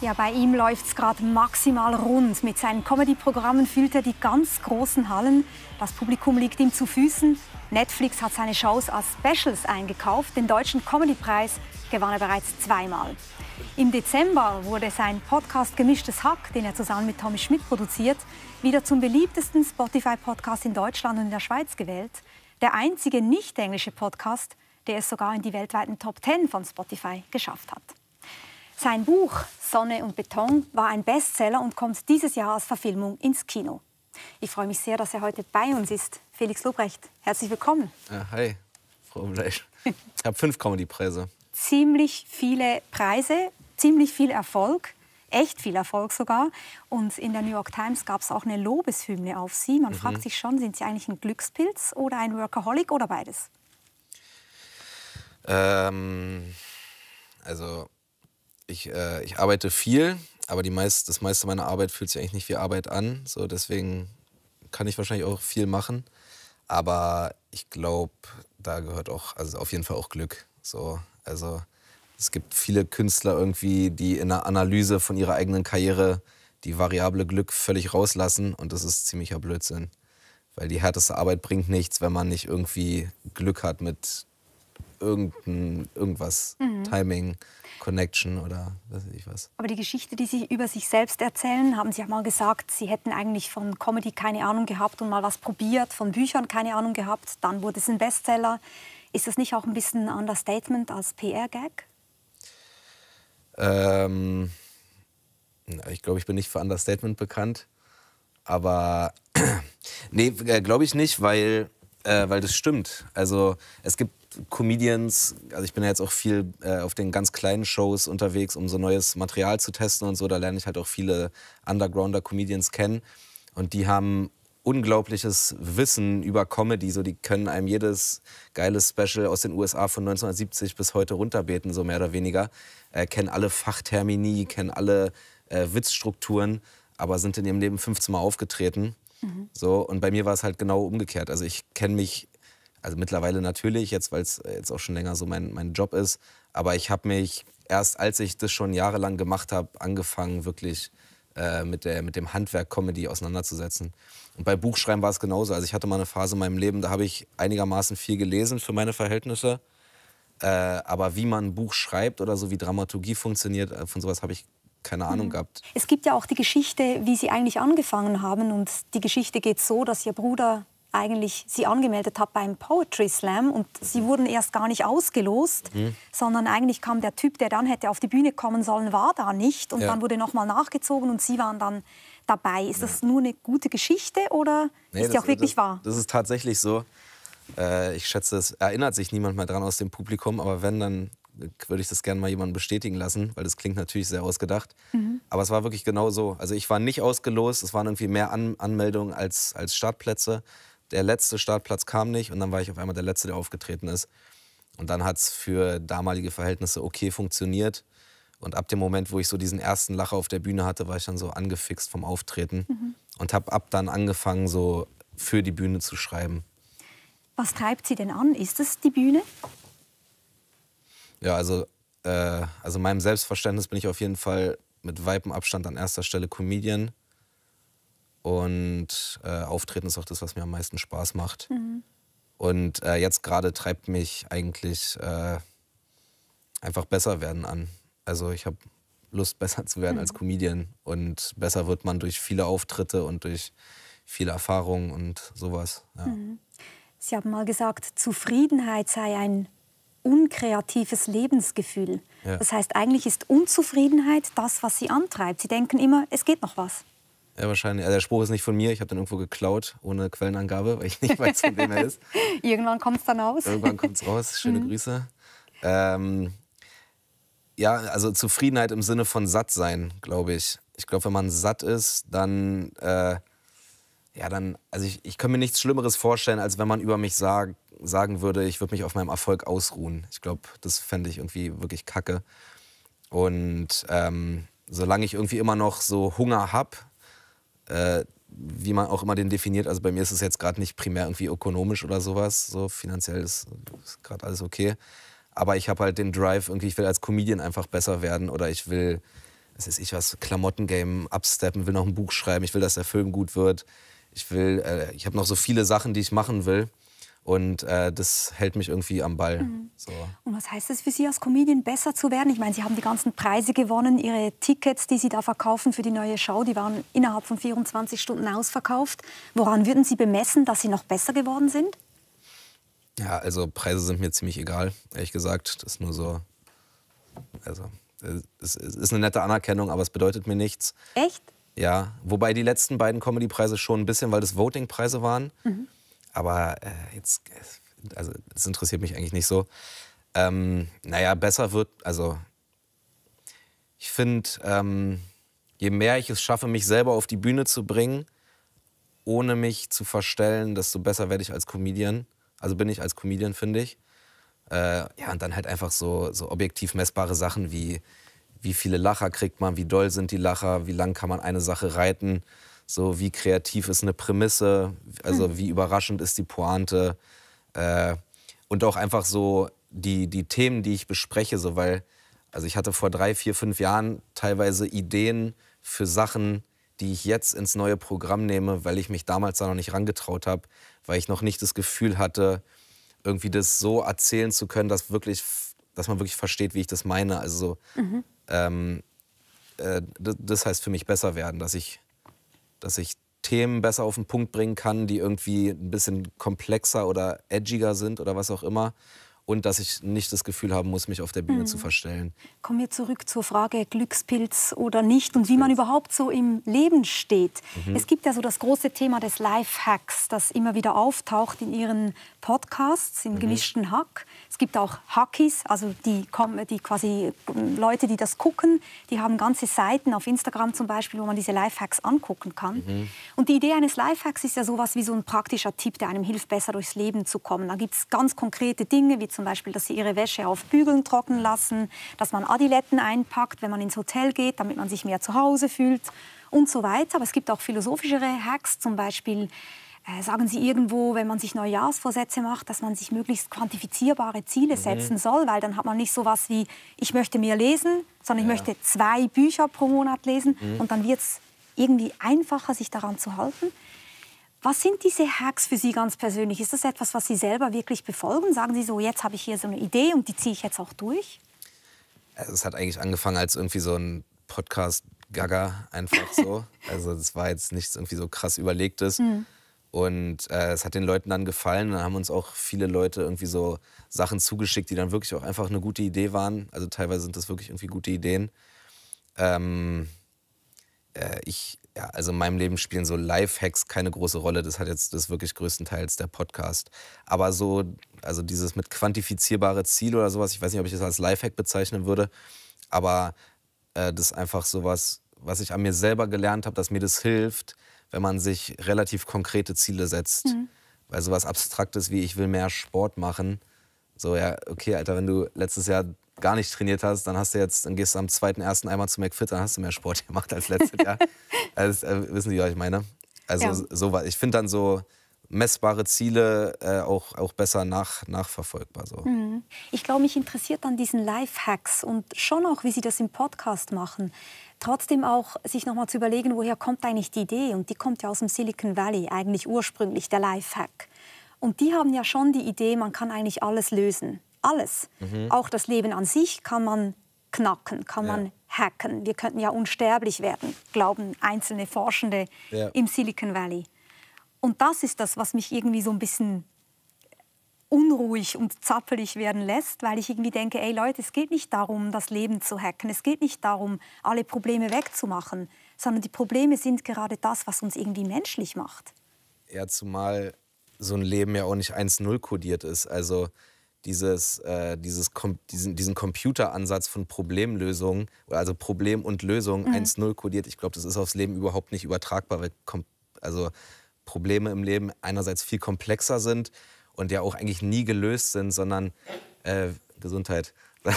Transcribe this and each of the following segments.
Ja, bei ihm läuft es gerade maximal rund. Mit seinen Comedy-Programmen füllt er die ganz großen Hallen. Das Publikum liegt ihm zu Füßen. Netflix hat seine Shows als Specials eingekauft. Den deutschen Comedy-Preis gewann er bereits zweimal. Im Dezember wurde sein Podcast Gemischtes Hack, den er zusammen mit Tommy Schmidt produziert, wieder zum beliebtesten Spotify-Podcast in Deutschland und in der Schweiz gewählt. Der einzige nicht-englische Podcast, der es sogar in die weltweiten Top 10 von Spotify geschafft hat. Sein Buch Sonne und Beton war ein Bestseller und kommt dieses Jahr als Verfilmung ins Kino. Ich freue mich sehr, dass er heute bei uns ist. Felix Lobrecht, herzlich willkommen. Ja, hi, Frau Blech. Ich habe fünf Comedy-Preise. Ziemlich viele Preise, ziemlich viel Erfolg, echt viel Erfolg sogar. Und in der New York Times gab es auch eine Lobeshymne auf Sie. Man mhm. fragt sich schon, sind Sie eigentlich ein Glückspilz oder ein Workaholic oder beides? Ähm, also ich, äh, ich arbeite viel, aber die meist, das meiste meiner Arbeit fühlt sich eigentlich nicht wie Arbeit an. So, deswegen kann ich wahrscheinlich auch viel machen. Aber ich glaube, da gehört auch, also auf jeden Fall auch Glück. So, also es gibt viele Künstler irgendwie, die in der Analyse von ihrer eigenen Karriere die Variable Glück völlig rauslassen und das ist ziemlicher Blödsinn. Weil die härteste Arbeit bringt nichts, wenn man nicht irgendwie Glück hat mit irgendein, irgendwas, mhm. Timing, Connection oder was weiß ich was. Aber die Geschichte, die Sie über sich selbst erzählen, haben Sie ja mal gesagt, Sie hätten eigentlich von Comedy keine Ahnung gehabt und mal was probiert, von Büchern keine Ahnung gehabt, dann wurde es ein Bestseller. Ist das nicht auch ein bisschen ein Understatement als PR-Gag? Ähm, ich glaube, ich bin nicht für Understatement bekannt. Aber nee, äh, glaube ich nicht, weil, äh, weil das stimmt. Also es gibt Comedians, also ich bin ja jetzt auch viel äh, auf den ganz kleinen Shows unterwegs, um so neues Material zu testen und so. Da lerne ich halt auch viele Undergrounder Comedians kennen. Und die haben unglaubliches Wissen über Comedy. So, die können einem jedes geile Special aus den USA von 1970 bis heute runterbeten, so mehr oder weniger. Äh, kennen alle Fachtermini, kennen alle äh, Witzstrukturen, aber sind in ihrem Leben 15 Mal aufgetreten. Mhm. So, und bei mir war es halt genau umgekehrt. Also ich kenne mich also mittlerweile natürlich, jetzt weil es äh, jetzt auch schon länger so mein, mein Job ist, aber ich habe mich erst als ich das schon jahrelang gemacht habe, angefangen wirklich äh, mit, der, mit dem Handwerk Comedy auseinanderzusetzen. Und bei Buchschreiben war es genauso. Also ich hatte mal eine Phase in meinem Leben, da habe ich einigermaßen viel gelesen für meine Verhältnisse. Äh, aber wie man ein Buch schreibt oder so, wie Dramaturgie funktioniert, äh, von sowas habe ich keine Ahnung hm. gehabt. Es gibt ja auch die Geschichte, wie Sie eigentlich angefangen haben. Und die Geschichte geht so, dass Ihr Bruder eigentlich sie angemeldet habe beim Poetry Slam und sie wurden erst gar nicht ausgelost, mhm. sondern eigentlich kam der Typ, der dann hätte auf die Bühne kommen sollen, war da nicht und ja. dann wurde nochmal nachgezogen und sie waren dann dabei. Ist ja. das nur eine gute Geschichte oder nee, ist die das, auch wirklich das, wahr? Das ist tatsächlich so. Äh, ich schätze, es erinnert sich niemand mehr dran aus dem Publikum, aber wenn, dann würde ich das gerne mal jemandem bestätigen lassen, weil das klingt natürlich sehr ausgedacht. Mhm. Aber es war wirklich genau so. Also ich war nicht ausgelost, es waren irgendwie mehr An Anmeldungen als, als Startplätze der letzte Startplatz kam nicht und dann war ich auf einmal der Letzte, der aufgetreten ist. Und dann hat es für damalige Verhältnisse okay funktioniert. Und ab dem Moment, wo ich so diesen ersten Lacher auf der Bühne hatte, war ich dann so angefixt vom Auftreten mhm. und habe ab dann angefangen, so für die Bühne zu schreiben. Was treibt Sie denn an? Ist es die Bühne? Ja, also, äh, also meinem Selbstverständnis bin ich auf jeden Fall mit weitem an erster Stelle Comedian. Und äh, Auftreten ist auch das, was mir am meisten Spaß macht. Mhm. Und äh, jetzt gerade treibt mich eigentlich äh, einfach besser werden an. Also ich habe Lust, besser zu werden mhm. als Comedian. Und besser wird man durch viele Auftritte und durch viele Erfahrungen und sowas. Ja. Mhm. Sie haben mal gesagt, Zufriedenheit sei ein unkreatives Lebensgefühl. Ja. Das heißt, eigentlich ist Unzufriedenheit das, was Sie antreibt. Sie denken immer, es geht noch was. Ja, wahrscheinlich. Also der Spruch ist nicht von mir, ich habe den irgendwo geklaut, ohne Quellenangabe, weil ich nicht weiß, von wem er ist. Irgendwann kommt es dann raus. Irgendwann kommt es raus. Schöne mhm. Grüße. Ähm, ja, also Zufriedenheit im Sinne von satt sein, glaube ich. Ich glaube, wenn man satt ist, dann, äh, ja, dann, also ich, ich kann mir nichts Schlimmeres vorstellen, als wenn man über mich sag, sagen würde, ich würde mich auf meinem Erfolg ausruhen. Ich glaube, das fände ich irgendwie wirklich kacke. Und ähm, solange ich irgendwie immer noch so Hunger habe äh, wie man auch immer den definiert. Also bei mir ist es jetzt gerade nicht primär irgendwie ökonomisch oder sowas. So finanziell ist, ist gerade alles okay. Aber ich habe halt den Drive, irgendwie, ich will als Comedian einfach besser werden oder ich will, was ist ich was, Klamottengame absteppen, will noch ein Buch schreiben, ich will, dass der Film gut wird. Ich will, äh, ich habe noch so viele Sachen, die ich machen will. Und äh, das hält mich irgendwie am Ball. Mhm. So. Und was heißt das für Sie als Comedian, besser zu werden? Ich meine, Sie haben die ganzen Preise gewonnen. Ihre Tickets, die Sie da verkaufen für die neue Show, die waren innerhalb von 24 Stunden ausverkauft. Woran würden Sie bemessen, dass Sie noch besser geworden sind? Ja, also Preise sind mir ziemlich egal, ehrlich gesagt. Das ist nur so. Also, es ist eine nette Anerkennung, aber es bedeutet mir nichts. Echt? Ja, wobei die letzten beiden Comedy-Preise schon ein bisschen, weil das Voting-Preise waren. Mhm aber äh, jetzt, also es interessiert mich eigentlich nicht so. Ähm, naja, besser wird, also ich finde, ähm, je mehr ich es schaffe, mich selber auf die Bühne zu bringen, ohne mich zu verstellen, desto besser werde ich als Comedian. Also bin ich als Comedian, finde ich. Äh, ja, und dann halt einfach so, so objektiv messbare Sachen wie, wie viele Lacher kriegt man, wie doll sind die Lacher, wie lang kann man eine Sache reiten. So, wie kreativ ist eine Prämisse? Also, hm. wie überraschend ist die Pointe? Äh, und auch einfach so die, die Themen, die ich bespreche, so, weil, also ich hatte vor drei, vier, fünf Jahren teilweise Ideen für Sachen, die ich jetzt ins neue Programm nehme, weil ich mich damals da noch nicht rangetraut habe, weil ich noch nicht das Gefühl hatte, irgendwie das so erzählen zu können, dass, wirklich, dass man wirklich versteht, wie ich das meine. Also, mhm. ähm, äh, das heißt für mich besser werden, dass ich dass ich Themen besser auf den Punkt bringen kann, die irgendwie ein bisschen komplexer oder edgiger sind oder was auch immer. Und dass ich nicht das Gefühl haben muss, mich auf der Bühne mhm. zu verstellen. Kommen wir zurück zur Frage Glückspilz oder nicht und wie man überhaupt so im Leben steht. Mhm. Es gibt ja so das große Thema des Lifehacks, das immer wieder auftaucht in Ihren Podcasts im mhm. gemischten Hack. Es gibt auch Hackies, also die, die quasi ähm, Leute, die das gucken, die haben ganze Seiten auf Instagram zum Beispiel, wo man diese Lifehacks angucken kann. Mhm. Und die Idee eines Lifehacks ist ja sowas wie so ein praktischer Tipp, der einem hilft, besser durchs Leben zu kommen. Da gibt es ganz konkrete Dinge, wie zum Beispiel, dass sie ihre Wäsche auf Bügeln trocknen lassen, dass man Adiletten einpackt, wenn man ins Hotel geht, damit man sich mehr zu Hause fühlt und so weiter. Aber es gibt auch philosophischere Hacks, zum Beispiel äh, sagen Sie irgendwo, wenn man sich Neujahrsvorsätze macht, dass man sich möglichst quantifizierbare Ziele mhm. setzen soll, weil dann hat man nicht so was wie, ich möchte mehr lesen, sondern ja. ich möchte zwei Bücher pro Monat lesen mhm. und dann wird es irgendwie einfacher, sich daran zu halten. Was sind diese Hacks für Sie ganz persönlich? Ist das etwas, was Sie selber wirklich befolgen? Sagen Sie so, jetzt habe ich hier so eine Idee und die ziehe ich jetzt auch durch? Äh, es hat eigentlich angefangen als irgendwie so ein Podcast Gaga einfach so. also es war jetzt nichts irgendwie so krass überlegtes. Mhm. Und äh, es hat den Leuten dann gefallen. Dann haben uns auch viele Leute irgendwie so Sachen zugeschickt, die dann wirklich auch einfach eine gute Idee waren. Also teilweise sind das wirklich irgendwie gute Ideen. Ähm, äh, ich, ja, also in meinem Leben spielen so Live-Hacks keine große Rolle. Das hat jetzt das wirklich größtenteils der Podcast. Aber so, also dieses mit quantifizierbare Ziel oder sowas, ich weiß nicht, ob ich das als Live-Hack bezeichnen würde, aber äh, das ist einfach sowas, was ich an mir selber gelernt habe, dass mir das hilft, wenn man sich relativ konkrete Ziele setzt. Mhm. Weil sowas Abstraktes wie ich will mehr Sport machen, so ja, okay, Alter, wenn du letztes Jahr gar nicht trainiert hast, dann hast du jetzt, dann gehst du am zweiten ersten einmal zu McFit, dann hast du mehr Sport gemacht als letztes Jahr. also, äh, wissen Sie, was ich meine? Also ja. sowas. ich finde dann so messbare Ziele äh, auch, auch besser nach, nachverfolgbar. So. Mhm. Ich glaube, mich interessiert an diesen Lifehacks und schon auch, wie Sie das im Podcast machen trotzdem auch sich nochmal zu überlegen, woher kommt eigentlich die Idee? Und die kommt ja aus dem Silicon Valley, eigentlich ursprünglich der Lifehack. Und die haben ja schon die Idee, man kann eigentlich alles lösen. Alles. Mhm. Auch das Leben an sich kann man knacken, kann ja. man hacken. Wir könnten ja unsterblich werden, glauben einzelne Forschende ja. im Silicon Valley. Und das ist das, was mich irgendwie so ein bisschen unruhig und zappelig werden lässt, weil ich irgendwie denke, ey Leute, es geht nicht darum, das Leben zu hacken, es geht nicht darum, alle Probleme wegzumachen, sondern die Probleme sind gerade das, was uns irgendwie menschlich macht. Ja, zumal so ein Leben ja auch nicht 1-0 kodiert ist. Also dieses, äh, dieses Com diesen, diesen Computeransatz von Problemlösung, also Problem und Lösung mhm. 1-0 kodiert, ich glaube, das ist aufs Leben überhaupt nicht übertragbar, weil also Probleme im Leben einerseits viel komplexer sind, und ja auch eigentlich nie gelöst sind, sondern äh, Gesundheit,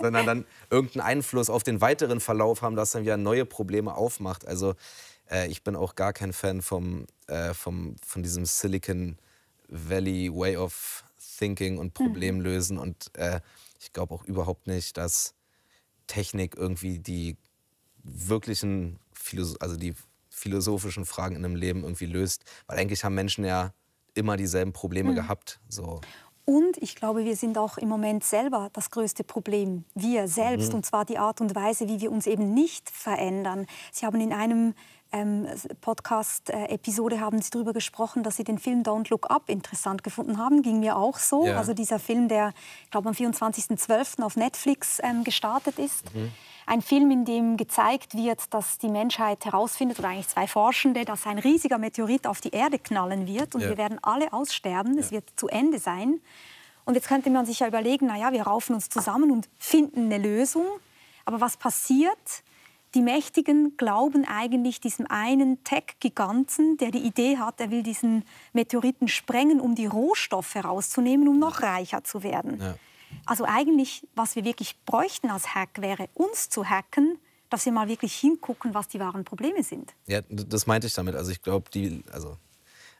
sondern dann irgendeinen Einfluss auf den weiteren Verlauf haben, dass dann wieder neue Probleme aufmacht. Also äh, ich bin auch gar kein Fan vom, äh, vom, von diesem Silicon Valley Way of Thinking und Problemlösen mhm. und äh, ich glaube auch überhaupt nicht, dass Technik irgendwie die wirklichen, Philosoph also die philosophischen Fragen in einem Leben irgendwie löst. Weil eigentlich haben Menschen ja immer dieselben Probleme mhm. gehabt. So. Und ich glaube, wir sind auch im Moment selber das größte Problem. Wir selbst. Mhm. Und zwar die Art und Weise, wie wir uns eben nicht verändern. Sie haben in einem ähm, Podcast-Episode äh, haben Sie darüber gesprochen, dass Sie den Film Don't Look Up interessant gefunden haben. Ging mir auch so. Ja. Also dieser Film, der, ich glaube, am 24.12. auf Netflix ähm, gestartet ist. Mhm. Ein Film, in dem gezeigt wird, dass die Menschheit herausfindet, oder eigentlich zwei Forschende, dass ein riesiger Meteorit auf die Erde knallen wird und ja. wir werden alle aussterben. Es ja. wird zu Ende sein. Und jetzt könnte man sich ja überlegen, naja, wir raufen uns zusammen und finden eine Lösung. Aber was passiert? Die Mächtigen glauben eigentlich diesem einen Tech-Giganten, der die Idee hat, er will diesen Meteoriten sprengen, um die Rohstoffe rauszunehmen, um noch reicher zu werden. Ja. Also eigentlich, was wir wirklich bräuchten als Hack, wäre uns zu hacken, dass wir mal wirklich hingucken, was die wahren Probleme sind. Ja, das meinte ich damit. Also ich glaube, die, also,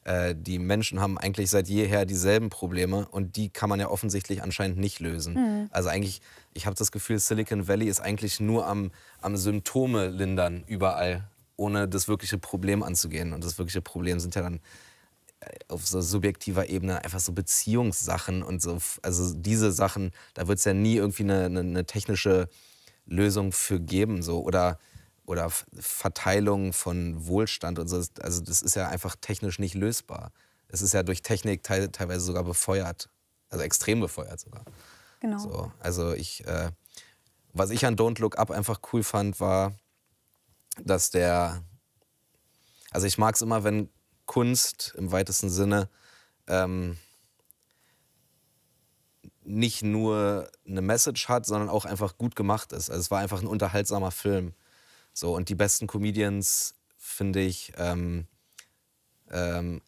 äh, die Menschen haben eigentlich seit jeher dieselben Probleme und die kann man ja offensichtlich anscheinend nicht lösen. Mhm. Also eigentlich, ich habe das Gefühl, Silicon Valley ist eigentlich nur am, am Symptome lindern überall, ohne das wirkliche Problem anzugehen. Und das wirkliche Problem sind ja dann äh, auf so subjektiver Ebene einfach so Beziehungssachen und so, also diese Sachen, da wird es ja nie irgendwie eine, eine, eine, technische Lösung für geben, so oder, oder Verteilung von Wohlstand und so. Also das ist ja einfach technisch nicht lösbar. Es ist ja durch Technik te teilweise sogar befeuert, also extrem befeuert sogar. Genau. So, also ich, äh, was ich an Don't Look Up einfach cool fand, war, dass der, also ich mag es immer, wenn Kunst im weitesten Sinne ähm, nicht nur eine Message hat, sondern auch einfach gut gemacht ist. Also es war einfach ein unterhaltsamer Film. So, und die besten Comedians, finde ich, ähm, ähm,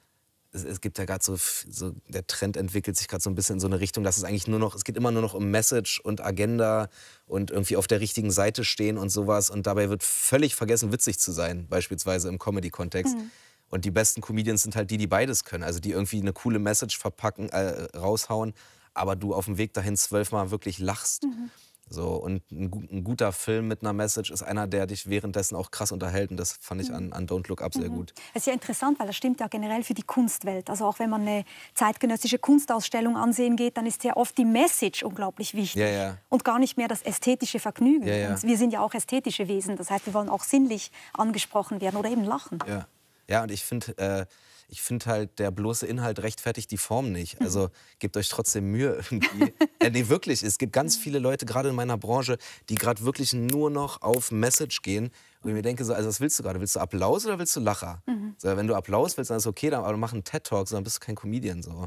es, es, gibt ja gerade so, so, der Trend entwickelt sich gerade so ein bisschen in so eine Richtung, dass es eigentlich nur noch, es geht immer nur noch um Message und Agenda und irgendwie auf der richtigen Seite stehen und sowas. Und dabei wird völlig vergessen, witzig zu sein, beispielsweise im Comedy-Kontext. Mhm. Und die besten Comedians sind halt die, die beides können. Also die irgendwie eine coole Message verpacken, äh, raushauen, aber du auf dem Weg dahin zwölfmal wirklich lachst. Mhm. So, und ein, ein, guter Film mit einer Message ist einer, der dich währenddessen auch krass unterhält. Und das fand ich mhm. an, an Don't Look Up sehr mhm. gut. Es ist ja interessant, weil das stimmt ja generell für die Kunstwelt. Also auch wenn man eine zeitgenössische Kunstausstellung ansehen geht, dann ist ja oft die Message unglaublich wichtig. Ja, ja. Und gar nicht mehr das ästhetische Vergnügen. Ja, wir sind ja auch ästhetische Wesen. Das heißt, wir wollen auch sinnlich angesprochen werden oder eben lachen. Ja. Ja, und ich finde äh, find halt, der bloße Inhalt rechtfertigt die Form nicht. Also mhm. gebt euch trotzdem Mühe irgendwie. äh, nee, wirklich, es gibt ganz viele Leute, gerade in meiner Branche, die gerade wirklich nur noch auf Message gehen. Und ich mir denke so, also was willst du gerade? Willst du Applaus oder willst du Lacher? Mhm. So, wenn du Applaus willst, dann ist okay, dann, aber mach einen TED-Talk, dann bist du kein Comedian. So.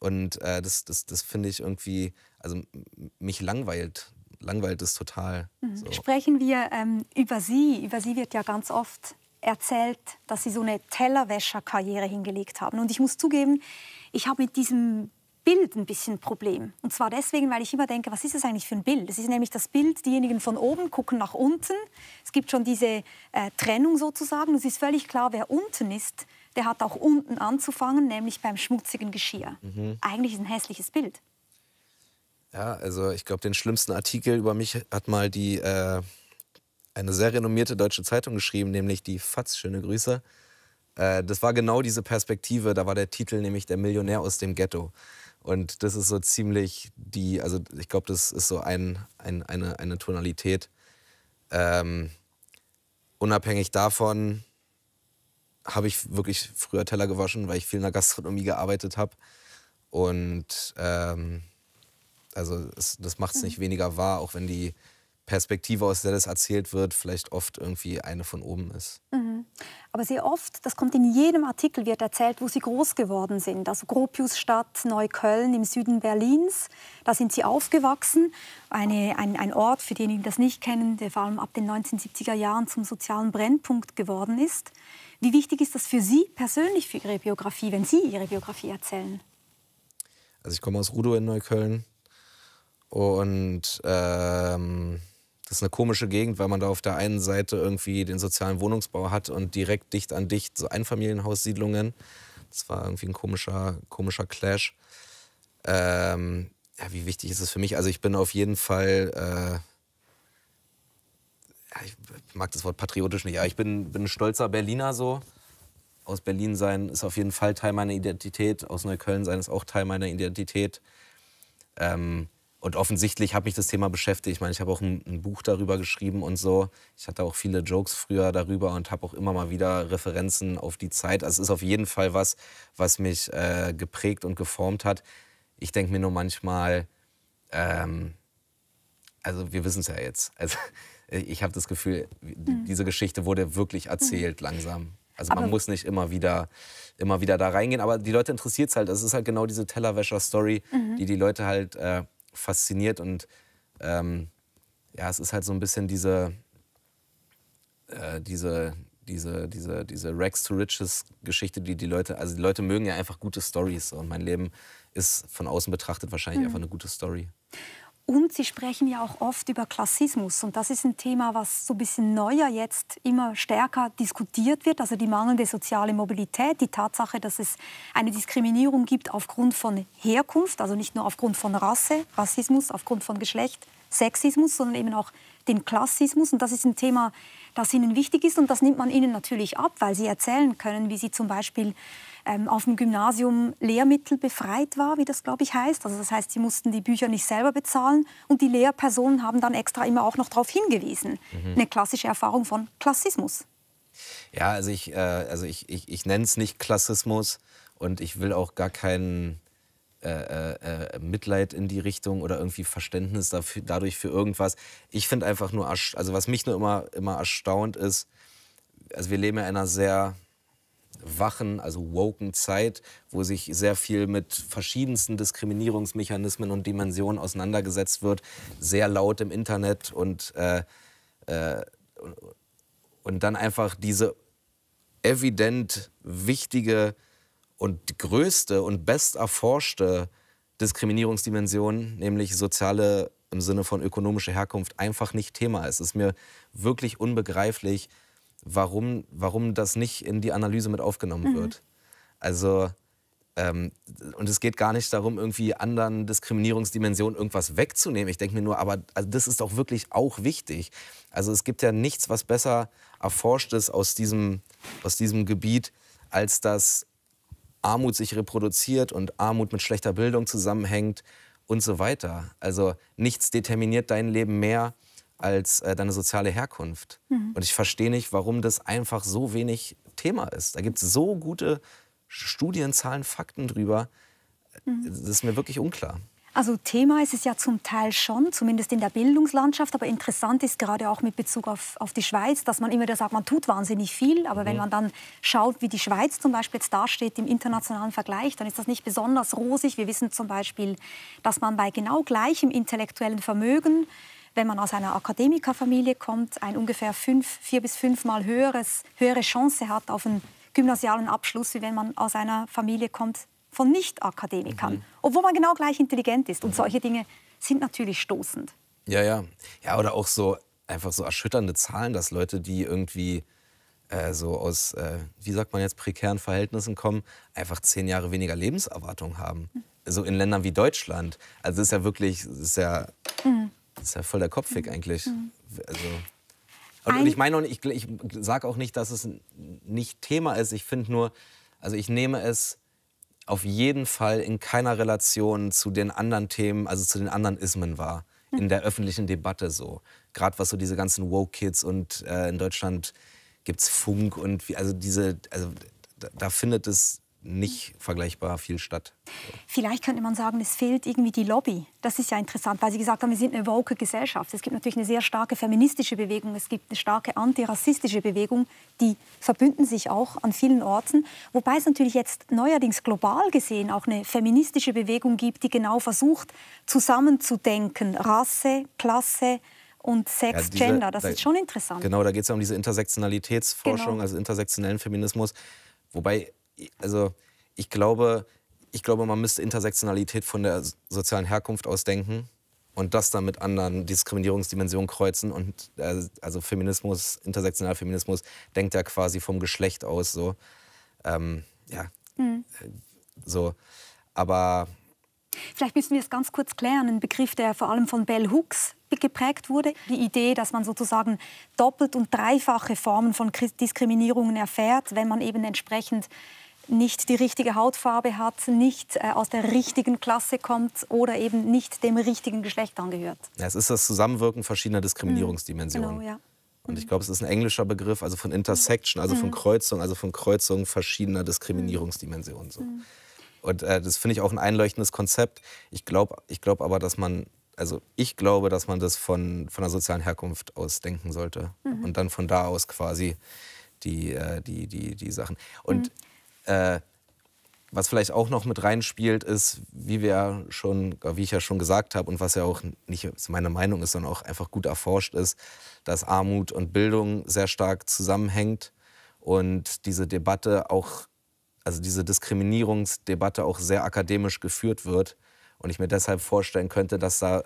Und äh, das, das, das finde ich irgendwie, also mich langweilt langweilt es total. Mhm. So. Sprechen wir ähm, über Sie. Über Sie wird ja ganz oft erzählt, dass sie so eine Tellerwäscherkarriere hingelegt haben. Und ich muss zugeben, ich habe mit diesem Bild ein bisschen Problem. Und zwar deswegen, weil ich immer denke, was ist das eigentlich für ein Bild? Es ist nämlich das Bild, diejenigen von oben gucken nach unten. Es gibt schon diese äh, Trennung sozusagen. Es ist völlig klar, wer unten ist, der hat auch unten anzufangen, nämlich beim schmutzigen Geschirr. Mhm. Eigentlich ist ein hässliches Bild. Ja, also ich glaube, den schlimmsten Artikel über mich hat mal die äh, eine sehr renommierte deutsche Zeitung geschrieben, nämlich die FATS. schöne Grüße. Äh, das war genau diese Perspektive, da war der Titel nämlich Der Millionär aus dem Ghetto. Und das ist so ziemlich die, also ich glaube, das ist so ein, ein, eine, eine Tonalität. Ähm, unabhängig davon habe ich wirklich früher Teller gewaschen, weil ich viel in der Gastronomie gearbeitet habe. Und ähm, also es, das macht es mhm. nicht weniger wahr, auch wenn die Perspektive, aus der das erzählt wird, vielleicht oft irgendwie eine von oben ist. Mhm. Aber sehr oft, das kommt in jedem Artikel, wird erzählt, wo sie groß geworden sind. Also Gropiusstadt, Neukölln im Süden Berlins, da sind sie aufgewachsen. Eine, ein, ein Ort, für diejenigen, die das nicht kennen, der vor allem ab den 1970er Jahren zum sozialen Brennpunkt geworden ist. Wie wichtig ist das für Sie persönlich, für Ihre Biografie, wenn Sie Ihre Biografie erzählen? Also ich komme aus Rudow in Neukölln und ähm das ist eine komische Gegend, weil man da auf der einen Seite irgendwie den sozialen Wohnungsbau hat und direkt dicht an dicht so Einfamilienhaussiedlungen. Das war irgendwie ein komischer, komischer Clash. Ähm, ja, wie wichtig ist es für mich? Also ich bin auf jeden Fall, äh, ja, ich mag das Wort patriotisch nicht, aber ich bin, bin ein stolzer Berliner so. Aus Berlin sein ist auf jeden Fall Teil meiner Identität, aus Neukölln sein ist auch Teil meiner Identität. Ähm, und offensichtlich hat mich das Thema beschäftigt. Ich meine, ich habe auch ein, ein, Buch darüber geschrieben und so. Ich hatte auch viele Jokes früher darüber und habe auch immer mal wieder Referenzen auf die Zeit. Also es ist auf jeden Fall was, was mich äh, geprägt und geformt hat. Ich denke mir nur manchmal, ähm, also wir wissen es ja jetzt. Also ich habe das Gefühl, mhm. diese Geschichte wurde wirklich mhm. erzählt mhm. langsam. Also man muss nicht immer wieder, immer wieder da reingehen, aber die Leute interessiert es halt. Es ist halt genau diese Tellerwäscher-Story, mhm. die die Leute halt äh, fasziniert und ähm, ja, es ist halt so ein bisschen diese, äh, diese, diese, diese, diese Rags to Riches Geschichte, die die Leute, also die Leute mögen ja einfach gute Stories und mein Leben ist von außen betrachtet wahrscheinlich mhm. einfach eine gute Story. Und Sie sprechen ja auch oft über Klassismus. Und das ist ein Thema, was so ein bisschen neuer jetzt immer stärker diskutiert wird. Also die mangelnde soziale Mobilität, die Tatsache, dass es eine Diskriminierung gibt aufgrund von Herkunft, also nicht nur aufgrund von Rasse, Rassismus, aufgrund von Geschlecht, Sexismus, sondern eben auch den Klassismus. Und das ist ein Thema, das ihnen wichtig ist. Und das nimmt man ihnen natürlich ab, weil sie erzählen können, wie sie zum Beispiel ähm, auf dem Gymnasium Lehrmittel befreit war, wie das, glaube ich, heißt. Also das heißt, sie mussten die Bücher nicht selber bezahlen. Und die Lehrpersonen haben dann extra immer auch noch darauf hingewiesen. Mhm. Eine klassische Erfahrung von Klassismus. Ja, also ich, äh, also ich, ich, ich nenne es nicht Klassismus und ich will auch gar keinen äh, äh, äh, Mitleid in die Richtung oder irgendwie Verständnis dafür, dadurch für irgendwas. Ich finde einfach nur, also was mich nur immer, immer erstaunt ist, also wir leben ja in einer sehr wachen, also woken Zeit, wo sich sehr viel mit verschiedensten Diskriminierungsmechanismen und Dimensionen auseinandergesetzt wird, sehr laut im Internet und, äh, äh und dann einfach diese evident wichtige und die größte und best erforschte Diskriminierungsdimension, nämlich soziale im Sinne von ökonomische Herkunft, einfach nicht Thema ist. Es ist mir wirklich unbegreiflich, warum, warum das nicht in die Analyse mit aufgenommen mhm. wird. Also, ähm, und es geht gar nicht darum, irgendwie anderen Diskriminierungsdimensionen irgendwas wegzunehmen. Ich denke mir nur, aber also das ist doch wirklich auch wichtig. Also es gibt ja nichts, was besser erforscht ist aus diesem, aus diesem Gebiet, als dass Armut sich reproduziert und Armut mit schlechter Bildung zusammenhängt und so weiter. Also nichts determiniert dein Leben mehr als äh, deine soziale Herkunft. Mhm. Und ich verstehe nicht, warum das einfach so wenig Thema ist. Da gibt es so gute Studien, Zahlen, Fakten drüber. Mhm. Das ist mir wirklich unklar. Also Thema ist es ja zum Teil schon, zumindest in der Bildungslandschaft. Aber interessant ist gerade auch mit Bezug auf, auf die Schweiz, dass man immer wieder sagt, man tut wahnsinnig viel. Aber mhm. wenn man dann schaut, wie die Schweiz zum Beispiel jetzt dasteht im internationalen Vergleich, dann ist das nicht besonders rosig. Wir wissen zum Beispiel, dass man bei genau gleichem intellektuellen Vermögen wenn man aus einer Akademikerfamilie kommt, ein ungefähr fünf, vier bis fünfmal höheres, höhere Chance hat auf einen gymnasialen Abschluss, wie wenn man aus einer Familie kommt, von Nicht-Akademikern, mhm. obwohl man genau gleich intelligent ist. Und mhm. solche Dinge sind natürlich stoßend. Ja, ja. Ja, oder auch so einfach so erschütternde Zahlen, dass Leute, die irgendwie äh, so aus, äh, wie sagt man jetzt, prekären Verhältnissen kommen, einfach zehn Jahre weniger Lebenserwartung haben. Mhm. So in Ländern wie Deutschland. Also das ist ja wirklich, das ist ja, mhm. das ist ja voll der Kopfweg mhm. eigentlich. Mhm. Also. Und, ich meine auch ich, ich sage auch nicht, dass es nicht Thema ist. Ich finde nur, also ich nehme es auf jeden Fall in keiner Relation zu den anderen Themen, also zu den anderen Ismen war. Hm. In der öffentlichen Debatte so. Gerade was so diese ganzen Woke-Kids und äh, in Deutschland gibt es Funk und wie, also diese, also da, da findet es nicht vergleichbar viel statt. Vielleicht könnte man sagen, es fehlt irgendwie die Lobby. Das ist ja interessant, weil Sie gesagt haben, wir sind eine woke Gesellschaft. Es gibt natürlich eine sehr starke feministische Bewegung, es gibt eine starke antirassistische Bewegung, die verbünden sich auch an vielen Orten. Wobei es natürlich jetzt neuerdings global gesehen auch eine feministische Bewegung gibt, die genau versucht, zusammenzudenken. Rasse, Klasse, und Sex, ja, diese, Gender. Das da, ist schon interessant. Genau, da geht es ja um diese Intersektionalitätsforschung, genau. also intersektionellen Feminismus. Wobei also ich glaube, ich glaube, man müsste Intersektionalität von der sozialen Herkunft ausdenken und das dann mit anderen Diskriminierungsdimensionen kreuzen. Und äh, also Feminismus, intersektional Feminismus, denkt ja quasi vom Geschlecht aus so. Ähm, ja, mhm. so. Aber. Vielleicht müssen wir es ganz kurz klären. Ein Begriff, der vor allem von Bell Hooks geprägt wurde. Die Idee, dass man sozusagen doppelt und dreifache Formen von Diskriminierungen erfährt, wenn man eben entsprechend nicht die richtige Hautfarbe hat, nicht äh, aus der richtigen Klasse kommt oder eben nicht dem richtigen Geschlecht angehört. Ja, es ist das Zusammenwirken verschiedener Diskriminierungsdimensionen. Genau, ja. Und ich mhm. glaube, es ist ein englischer Begriff, also von Intersection, also von mhm. Kreuzung, also von Kreuzung verschiedener Diskriminierungsdimensionen. So. Mhm. Und äh, das finde ich auch ein einleuchtendes Konzept. Ich glaube ich glaub aber, dass man, also ich glaube, dass man das von, von der sozialen Herkunft aus denken sollte. Mhm. Und dann von da aus quasi die, äh, die, die, die Sachen. Und mhm. Äh, was vielleicht auch noch mit reinspielt, ist, wie wir schon, äh, wie ich ja schon gesagt habe und was ja auch nicht meine Meinung ist, sondern auch einfach gut erforscht ist, dass Armut und Bildung sehr stark zusammenhängt und diese Debatte auch, also diese Diskriminierungsdebatte auch sehr akademisch geführt wird und ich mir deshalb vorstellen könnte, dass da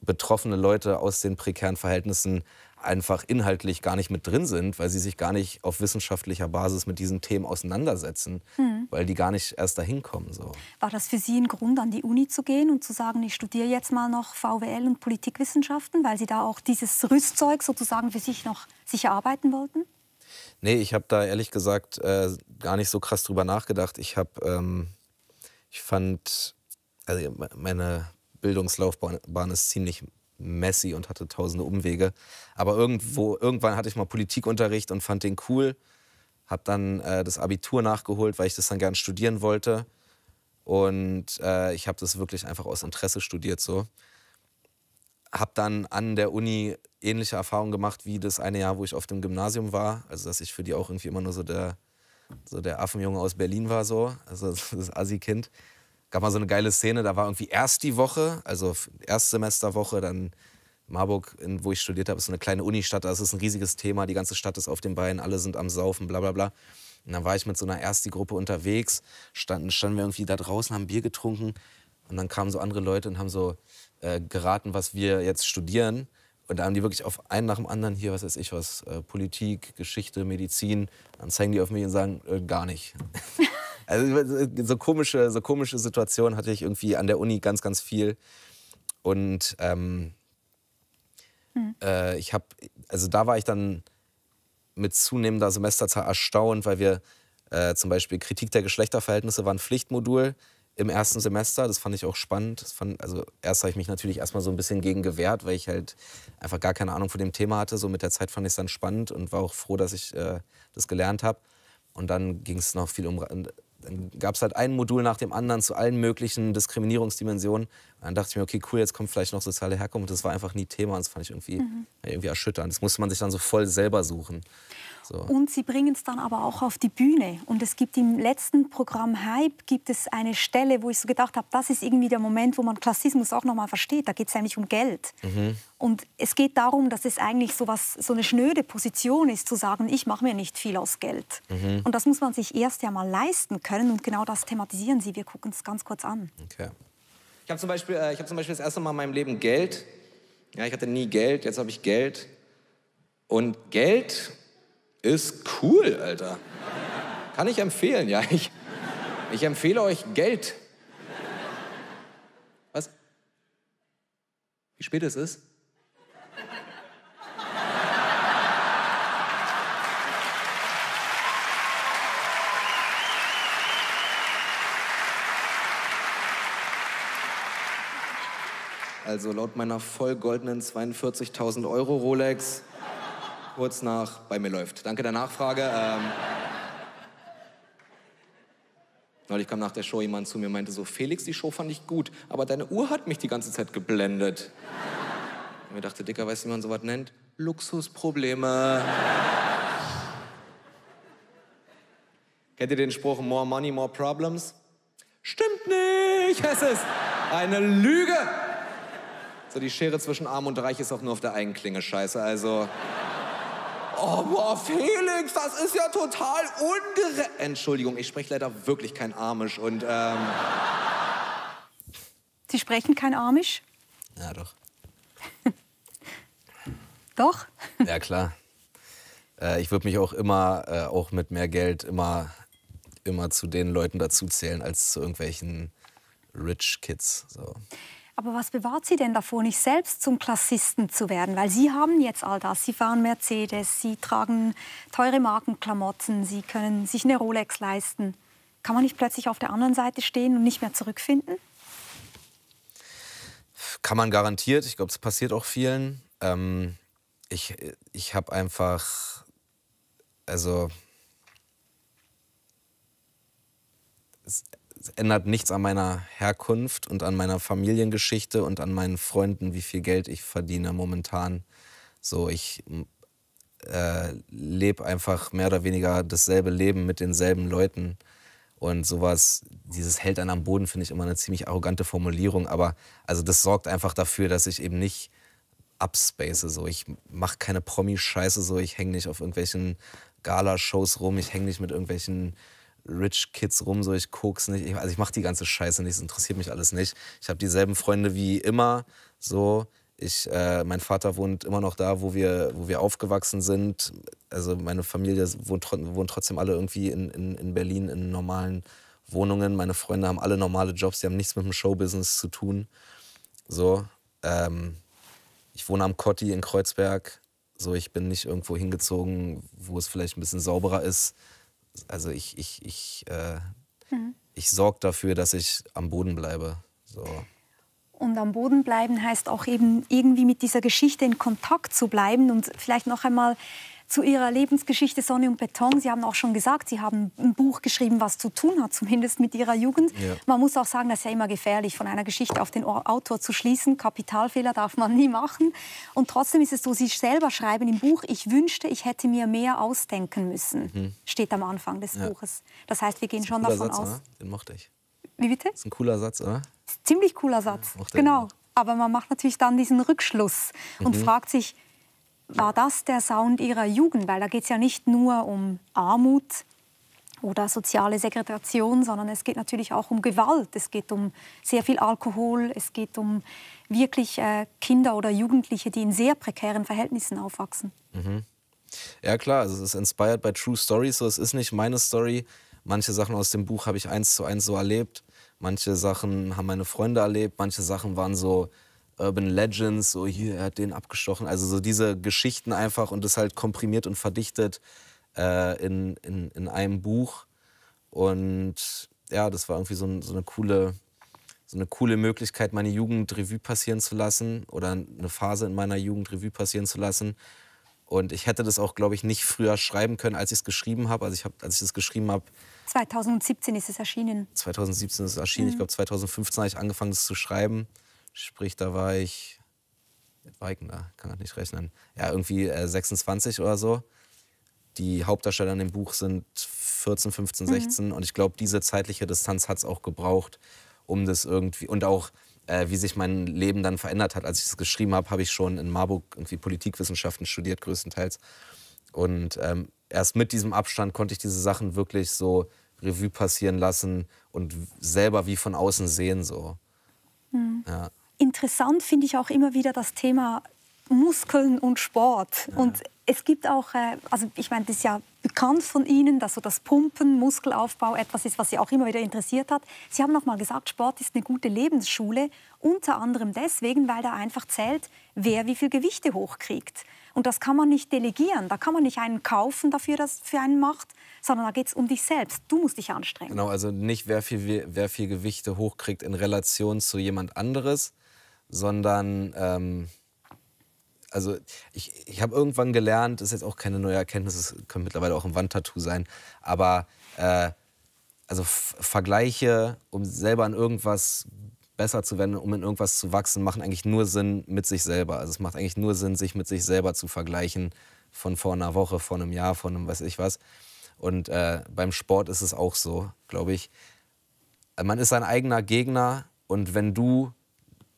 betroffene Leute aus den prekären Verhältnissen einfach inhaltlich gar nicht mit drin sind, weil sie sich gar nicht auf wissenschaftlicher Basis mit diesen Themen auseinandersetzen, hm. weil die gar nicht erst dahin kommen. So. War das für Sie ein Grund, an die Uni zu gehen und zu sagen, ich studiere jetzt mal noch VWL und Politikwissenschaften, weil Sie da auch dieses Rüstzeug sozusagen für sich noch sich erarbeiten wollten? Nee, ich habe da ehrlich gesagt äh, gar nicht so krass drüber nachgedacht. Ich habe, ähm, ich fand, also meine Bildungslaufbahn ist ziemlich messy und hatte tausende Umwege. Aber irgendwo, mhm. irgendwann hatte ich mal Politikunterricht und fand den cool. Hab dann äh, das Abitur nachgeholt, weil ich das dann gern studieren wollte. Und äh, ich habe das wirklich einfach aus Interesse studiert so. Hab dann an der Uni ähnliche Erfahrungen gemacht wie das eine Jahr, wo ich auf dem Gymnasium war. Also dass ich für die auch irgendwie immer nur so der, so der Affenjunge aus Berlin war so. Also das Assi-Kind gab mal so eine geile Szene, da war irgendwie erst die Woche, also Erstsemesterwoche, dann Marburg, wo ich studiert habe, ist so eine kleine Unistadt, das also ist ein riesiges Thema, die ganze Stadt ist auf den Beinen, alle sind am Saufen, bla bla bla. Und dann war ich mit so einer Ersti-Gruppe unterwegs, standen, standen wir irgendwie da draußen, haben Bier getrunken und dann kamen so andere Leute und haben so äh, geraten, was wir jetzt studieren. Und da haben die wirklich auf einen nach dem anderen hier, was weiß ich was, äh, Politik, Geschichte, Medizin, dann zeigen die auf mich und sagen, äh, gar nicht. also äh, so komische, so komische Situationen hatte ich irgendwie an der Uni ganz, ganz viel. Und ähm, mhm. äh, ich habe, also da war ich dann mit zunehmender Semesterzahl erstaunt, weil wir äh, zum Beispiel Kritik der Geschlechterverhältnisse waren Pflichtmodul im ersten Semester. Das fand ich auch spannend. Fand, also erst habe ich mich natürlich erstmal so ein bisschen gegen gewehrt, weil ich halt einfach gar keine Ahnung von dem Thema hatte. So mit der Zeit fand ich es dann spannend und war auch froh, dass ich äh, das gelernt habe. Und dann ging es noch viel um. Dann gab es halt ein Modul nach dem anderen zu allen möglichen Diskriminierungsdimensionen. Und dann dachte ich mir, okay, cool, jetzt kommt vielleicht noch soziale Herkunft. Das war einfach nie Thema und das fand ich irgendwie, mhm. irgendwie erschütternd. Das musste man sich dann so voll selber suchen. So. Und sie bringen es dann aber auch auf die Bühne. Und es gibt im letzten Programm Hype gibt es eine Stelle, wo ich so gedacht habe, das ist irgendwie der Moment, wo man Klassismus auch nochmal versteht. Da geht es nämlich um Geld. Mhm. Und es geht darum, dass es eigentlich so, was, so eine schnöde Position ist, zu sagen, ich mache mir nicht viel aus Geld. Mhm. Und das muss man sich erst ja mal leisten können. Und genau das thematisieren sie. Wir gucken es ganz kurz an. Okay. Ich habe zum, Beispiel, äh, hab zum Beispiel das erste Mal in meinem Leben Geld. Ja, ich hatte nie Geld, jetzt habe ich Geld. Und Geld ist cool, Alter. Kann ich empfehlen, ja. Ich, ich empfehle euch Geld. Was? Wie spät es ist? Also laut meiner voll goldenen 42.000 Euro Rolex kurz nach bei mir läuft. Danke der Nachfrage. Ähm, neulich kam nach der Show jemand zu mir und meinte so, Felix, die Show fand ich gut, aber deine Uhr hat mich die ganze Zeit geblendet. Und mir dachte, Dicker, weißt du, wie man sowas nennt? Luxusprobleme. Kennt ihr den Spruch, more money, more problems? Stimmt nicht, es ist eine Lüge. So, die Schere zwischen Arm und Reich ist auch nur auf der einen Klinge scheiße, also oh boah, Felix, das ist ja total ungere... Entschuldigung, ich spreche leider wirklich kein Armisch und ähm... Sie sprechen kein Armisch? Ja, doch. doch? Ja, klar. Äh, ich würde mich auch immer, äh, auch mit mehr Geld, immer, immer zu den Leuten dazuzählen als zu irgendwelchen Rich Kids. So. Aber was bewahrt Sie denn davor, nicht selbst zum Klassisten zu werden? Weil Sie haben jetzt all das. Sie fahren Mercedes, Sie tragen teure Markenklamotten, Sie können sich eine Rolex leisten. Kann man nicht plötzlich auf der anderen Seite stehen und nicht mehr zurückfinden? Kann man garantiert. Ich glaube, es passiert auch vielen. Ähm, ich ich habe einfach, also es ändert nichts an meiner Herkunft und an meiner Familiengeschichte und an meinen Freunden, wie viel Geld ich verdiene momentan. So, ich äh, lebe einfach mehr oder weniger dasselbe Leben mit denselben Leuten. Und sowas, dieses hält einen am Boden, finde ich immer eine ziemlich arrogante Formulierung. Aber also das sorgt einfach dafür, dass ich eben nicht upspace. So. Ich mache keine Promi-Scheiße, so. ich hänge nicht auf irgendwelchen Gala-Shows rum, ich hänge nicht mit irgendwelchen Rich Kids rum, so ich kok's nicht. Also ich mache die ganze Scheiße nicht, es interessiert mich alles nicht. Ich habe dieselben Freunde wie immer. So, ich, äh, mein Vater wohnt immer noch da, wo wir, wo wir aufgewachsen sind. Also meine Familie wohnt, wohnt trotzdem alle irgendwie in, in, in Berlin in normalen Wohnungen. Meine Freunde haben alle normale Jobs, die haben nichts mit dem Showbusiness zu tun. So, ähm, ich wohne am Cotti in Kreuzberg. So, ich bin nicht irgendwo hingezogen, wo es vielleicht ein bisschen sauberer ist also ich, ich, ich, äh, mhm. ich sorge dafür, dass ich am Boden bleibe. So. Und am Boden bleiben heißt auch eben irgendwie mit dieser Geschichte in Kontakt zu bleiben und vielleicht noch einmal zu Ihrer Lebensgeschichte Sonne und Beton. Sie haben auch schon gesagt, Sie haben ein Buch geschrieben, was zu tun hat, zumindest mit Ihrer Jugend. Ja. Man muss auch sagen, das ist ja immer gefährlich, von einer Geschichte auf den Autor zu schließen. Kapitalfehler darf man nie machen. Und trotzdem ist es so, Sie selber schreiben im Buch, ich wünschte, ich hätte mir mehr ausdenken müssen, mhm. steht am Anfang des ja. Buches. Das heißt, wir gehen schon davon Satz, aus. Oder? Den mochte ich. Wie bitte? Das ist ein cooler Satz, oder? Ziemlich cooler Satz, ja, genau. Aber man macht natürlich dann diesen Rückschluss und mhm. fragt sich, war das der Sound Ihrer Jugend? Weil da geht es ja nicht nur um Armut oder soziale Segregation, sondern es geht natürlich auch um Gewalt, es geht um sehr viel Alkohol, es geht um wirklich äh, Kinder oder Jugendliche, die in sehr prekären Verhältnissen aufwachsen. Mhm. Ja klar, also es ist inspired by true stories, so es ist nicht meine Story. Manche Sachen aus dem Buch habe ich eins zu eins so erlebt, manche Sachen haben meine Freunde erlebt, manche Sachen waren so Urban Legends, so hier, er hat den abgestochen. Also so diese Geschichten einfach und das halt komprimiert und verdichtet äh, in, in, in einem Buch. Und ja, das war irgendwie so, so, eine coole, so eine coole Möglichkeit, meine Jugend Revue passieren zu lassen oder eine Phase in meiner Jugend Revue passieren zu lassen. Und ich hätte das auch, glaube ich, nicht früher schreiben können, als ich es geschrieben habe. Also ich hab, als ich das geschrieben habe. 2017 ist es erschienen. 2017 ist es erschienen. Mhm. Ich glaube, 2015 habe ich angefangen, das zu schreiben. Sprich, da war ich, Weigner, kann ich nicht rechnen, ja, irgendwie äh, 26 oder so. Die Hauptdarsteller in dem Buch sind 14, 15, 16 mhm. und ich glaube, diese zeitliche Distanz hat es auch gebraucht, um das irgendwie, und auch äh, wie sich mein Leben dann verändert hat. Als ich es geschrieben habe, habe ich schon in Marburg irgendwie Politikwissenschaften studiert, größtenteils. Und ähm, erst mit diesem Abstand konnte ich diese Sachen wirklich so Revue passieren lassen und selber wie von außen sehen so. Mhm. Ja. Interessant finde ich auch immer wieder das Thema Muskeln und Sport. Ja. Und es gibt auch, äh, also ich meine, das ist ja bekannt von Ihnen, dass so das Pumpen, Muskelaufbau etwas ist, was Sie auch immer wieder interessiert hat. Sie haben noch mal gesagt, Sport ist eine gute Lebensschule, unter anderem deswegen, weil da einfach zählt, wer wie viel Gewichte hochkriegt. Und das kann man nicht delegieren. Da kann man nicht einen kaufen dafür, dass für einen macht, sondern da geht es um dich selbst. Du musst dich anstrengen. Genau, also nicht wer viel, wer viel Gewichte hochkriegt in Relation zu jemand anderes, sondern ähm, also ich, ich habe irgendwann gelernt, das ist jetzt auch keine neue Erkenntnis, es könnte mittlerweile auch ein Wandtattoo sein, aber äh, also Vergleiche, um selber an irgendwas besser zu werden, um in irgendwas zu wachsen, machen eigentlich nur Sinn mit sich selber. Also es macht eigentlich nur Sinn, sich mit sich selber zu vergleichen von vor einer Woche, vor einem Jahr, von einem weiß ich was. Und äh, beim Sport ist es auch so, glaube ich. Man ist sein eigener Gegner und wenn du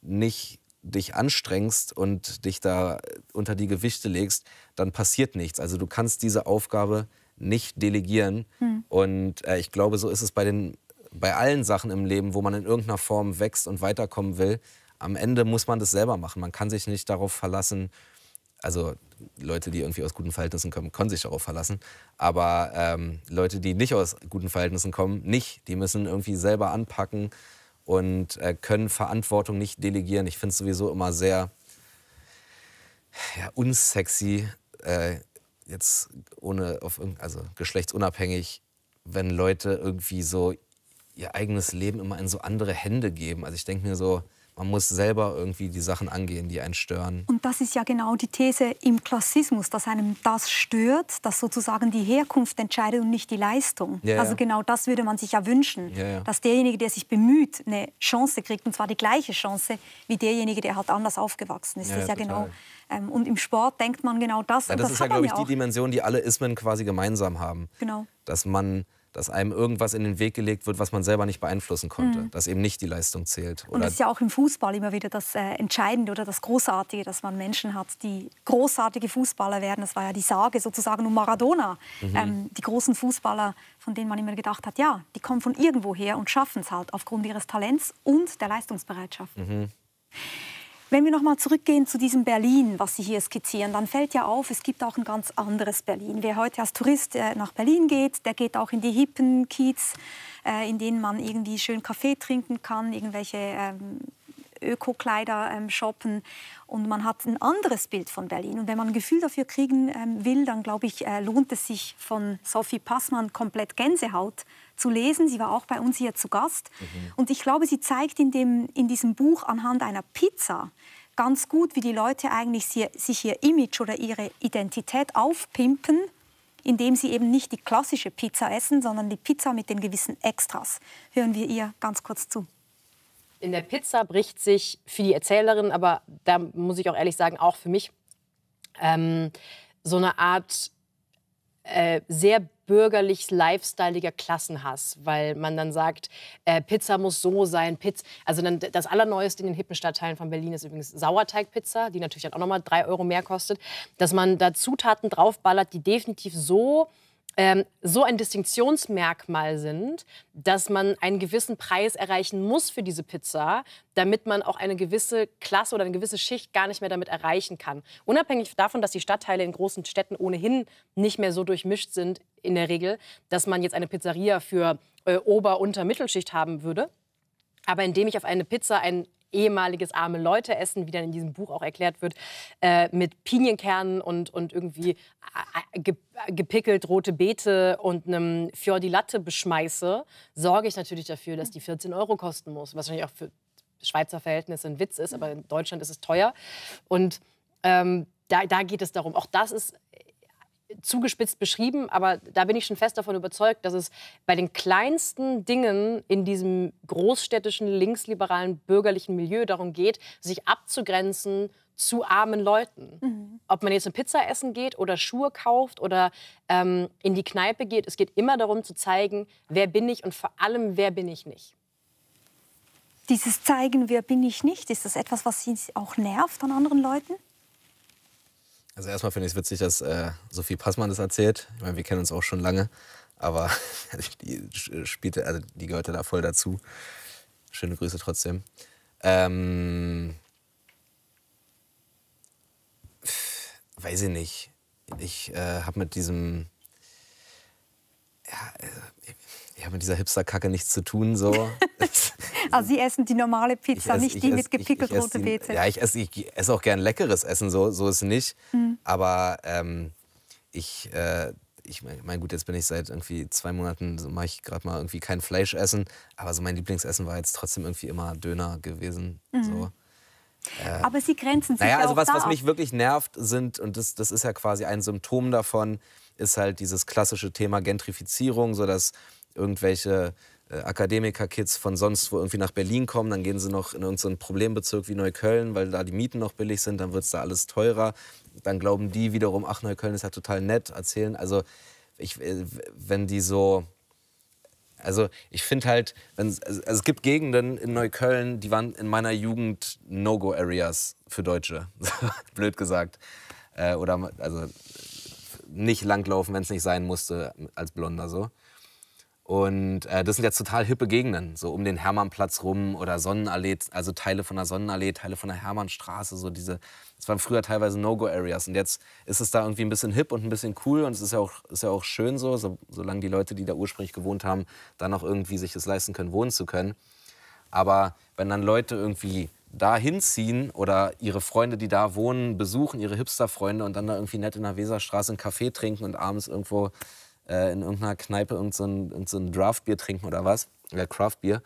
nicht dich anstrengst und dich da unter die Gewichte legst, dann passiert nichts. Also du kannst diese Aufgabe nicht delegieren. Hm. Und äh, ich glaube, so ist es bei, den, bei allen Sachen im Leben, wo man in irgendeiner Form wächst und weiterkommen will. Am Ende muss man das selber machen. Man kann sich nicht darauf verlassen, also Leute, die irgendwie aus guten Verhältnissen kommen, können sich darauf verlassen. Aber ähm, Leute, die nicht aus guten Verhältnissen kommen, nicht. Die müssen irgendwie selber anpacken, und äh, können Verantwortung nicht delegieren. Ich finde es sowieso immer sehr ja, unsexy, äh, jetzt ohne auf also geschlechtsunabhängig, wenn Leute irgendwie so ihr eigenes Leben immer in so andere Hände geben. Also ich denke mir so, man muss selber irgendwie die Sachen angehen, die einen stören. Und das ist ja genau die These im Klassismus, dass einem das stört, dass sozusagen die Herkunft entscheidet und nicht die Leistung. Ja, also ja. genau das würde man sich ja wünschen, ja, dass derjenige, der sich bemüht, eine Chance kriegt, und zwar die gleiche Chance wie derjenige, der halt anders aufgewachsen ist. das ist ja total. genau ähm, und im Sport denkt man genau das. Ja, das, das ist ja, glaube ich, die Dimension, die alle Ismen quasi gemeinsam haben. Genau. Dass man dass einem irgendwas in den Weg gelegt wird, was man selber nicht beeinflussen konnte, mhm. dass eben nicht die Leistung zählt. Und das ist ja auch im Fußball immer wieder das äh, Entscheidende oder das Großartige, dass man Menschen hat, die großartige Fußballer werden. Das war ja die Sage sozusagen um Maradona. Mhm. Ähm, die großen Fußballer, von denen man immer gedacht hat, ja, die kommen von irgendwo her und schaffen es halt aufgrund ihres Talents und der Leistungsbereitschaft. Mhm. Wenn wir noch mal zurückgehen zu diesem Berlin, was Sie hier skizzieren, dann fällt ja auf, es gibt auch ein ganz anderes Berlin. Wer heute als Tourist äh, nach Berlin geht, der geht auch in die hippen Kiez, äh, in denen man irgendwie schön Kaffee trinken kann, irgendwelche ähm, Öko-Kleider ähm, shoppen und man hat ein anderes Bild von Berlin. Und wenn man ein Gefühl dafür kriegen ähm, will, dann glaube ich, äh, lohnt es sich von Sophie Passmann komplett Gänsehaut zu lesen. Sie war auch bei uns hier zu Gast. Mhm. Und ich glaube, sie zeigt in, dem, in diesem Buch anhand einer Pizza ganz gut, wie die Leute eigentlich sie, sich ihr Image oder ihre Identität aufpimpen, indem sie eben nicht die klassische Pizza essen, sondern die Pizza mit den gewissen Extras. Hören wir ihr ganz kurz zu. In der Pizza bricht sich für die Erzählerin, aber da muss ich auch ehrlich sagen, auch für mich, ähm, so eine Art äh, sehr bürgerlich lifestyleiger Klassenhass, weil man dann sagt, äh, Pizza muss so sein, Pizza. Also dann, das Allerneueste in den hippen Stadtteilen von Berlin ist übrigens Sauerteigpizza, die natürlich dann auch nochmal drei Euro mehr kostet, dass man da Zutaten draufballert, die definitiv so ähm, so ein Distinktionsmerkmal sind, dass man einen gewissen Preis erreichen muss für diese Pizza, damit man auch eine gewisse Klasse oder eine gewisse Schicht gar nicht mehr damit erreichen kann. Unabhängig davon, dass die Stadtteile in großen Städten ohnehin nicht mehr so durchmischt sind in der Regel, dass man jetzt eine Pizzeria für äh, Ober-, Unter-, Mittelschicht haben würde. Aber indem ich auf eine Pizza ein ehemaliges arme Leute-Essen, wie dann in diesem Buch auch erklärt wird, äh, mit Pinienkernen und, und irgendwie äh, äh, äh, gepickelt rote Beete und einem Fjordi Latte beschmeiße, sorge ich natürlich dafür, dass die 14 Euro kosten muss. Was wahrscheinlich auch für Schweizer Verhältnisse ein Witz ist, aber in Deutschland ist es teuer. Und ähm, da, da geht es darum, auch das ist zugespitzt beschrieben, aber da bin ich schon fest davon überzeugt, dass es bei den kleinsten Dingen in diesem großstädtischen, linksliberalen, bürgerlichen Milieu darum geht, sich abzugrenzen zu armen Leuten. Mhm. Ob man jetzt eine Pizza essen geht oder Schuhe kauft oder ähm, in die Kneipe geht, es geht immer darum zu zeigen, wer bin ich und vor allem, wer bin ich nicht. Dieses Zeigen, wer bin ich nicht, ist das etwas, was Sie auch nervt an anderen Leuten? Also erstmal finde ich es witzig, dass äh, Sophie Passmann das erzählt. Ich meine, wir kennen uns auch schon lange, aber die spielte, also die gehörte da voll dazu. Schöne Grüße trotzdem. Ähm, weiß ich nicht. Ich äh, habe mit diesem ja, also, ich habe mit dieser Hipster-Kacke nichts zu tun. So. also Sie essen die normale Pizza, esse, nicht die esse, mit gepickelt rote Beete. Ja, ich esse, ich esse auch gern leckeres Essen, so, so ist es nicht. Mhm. Aber ähm, ich, äh, ich meine, gut, jetzt bin ich seit irgendwie zwei Monaten, so mache ich gerade mal irgendwie kein Fleisch essen. Aber so mein Lieblingsessen war jetzt trotzdem irgendwie immer Döner gewesen. Mhm. So. Äh, aber Sie grenzen sich naja, also was, was mich wirklich nervt, sind, und das, das ist ja quasi ein Symptom davon, ist halt dieses klassische Thema Gentrifizierung, so dass irgendwelche äh, Akademiker-Kids von sonst wo irgendwie nach Berlin kommen, dann gehen sie noch in irgendeinen so Problembezirk wie Neukölln, weil da die Mieten noch billig sind, dann wird es da alles teurer. Dann glauben die wiederum, ach, Neukölln ist ja total nett, erzählen. Also, ich, äh, wenn die so. Also, ich finde halt, wenn, also, also es gibt Gegenden in Neukölln, die waren in meiner Jugend No-Go-Areas für Deutsche, blöd gesagt. Äh, oder, also, nicht langlaufen, wenn es nicht sein musste, als Blonder so. Und äh, das sind jetzt total hippe Gegenden, so um den Hermannplatz rum oder Sonnenallee, also Teile von der Sonnenallee, Teile von der Hermannstraße, so diese, das waren früher teilweise No-Go-Areas und jetzt ist es da irgendwie ein bisschen hip und ein bisschen cool und es ist ja auch, ist ja auch schön so, so, solange die Leute, die da ursprünglich gewohnt haben, dann noch irgendwie sich es leisten können, wohnen zu können. Aber wenn dann Leute irgendwie da hinziehen oder ihre Freunde, die da wohnen, besuchen, ihre Hipster-Freunde und dann da irgendwie nett in der Weserstraße einen Kaffee trinken und abends irgendwo äh, in irgendeiner Kneipe irgend so ein, irgend so ein Draftbier trinken oder was, oder äh, Craftbier.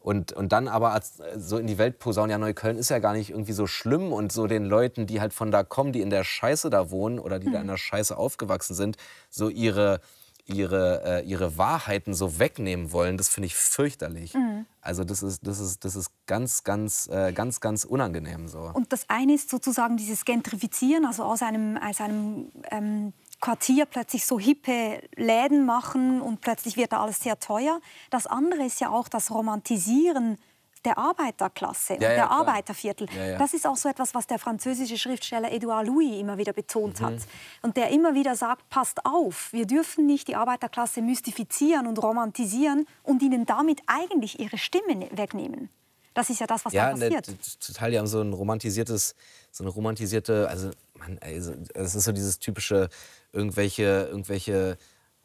Und, und dann aber als, so in die Welt posaunen, ja, Neukölln ist ja gar nicht irgendwie so schlimm und so den Leuten, die halt von da kommen, die in der Scheiße da wohnen oder die mhm. da in mhm. der Scheiße aufgewachsen sind, so ihre, ihre, äh, ihre Wahrheiten so wegnehmen wollen, das finde ich fürchterlich. Mhm. Also das ist, das, ist, das ist ganz, ganz, äh, ganz, ganz unangenehm so. Und das eine ist sozusagen dieses Gentrifizieren, also aus einem, aus einem ähm Quartier plötzlich so hippe Läden machen und plötzlich wird da alles sehr teuer. Das andere ist ja auch das Romantisieren der Arbeiterklasse ja, ja, der klar. Arbeiterviertel. Ja, das ist auch so etwas, was der französische Schriftsteller Edouard Louis immer wieder betont mhm. hat. Und der immer wieder sagt, passt auf, wir dürfen nicht die Arbeiterklasse mystifizieren und romantisieren und ihnen damit eigentlich ihre Stimme ne-, wegnehmen. Das ist ja das, was da ne, passiert. Ja, total. Die haben so ein romantisiertes, so eine romantisierte, also man, es ist so dieses typische irgendwelche, irgendwelche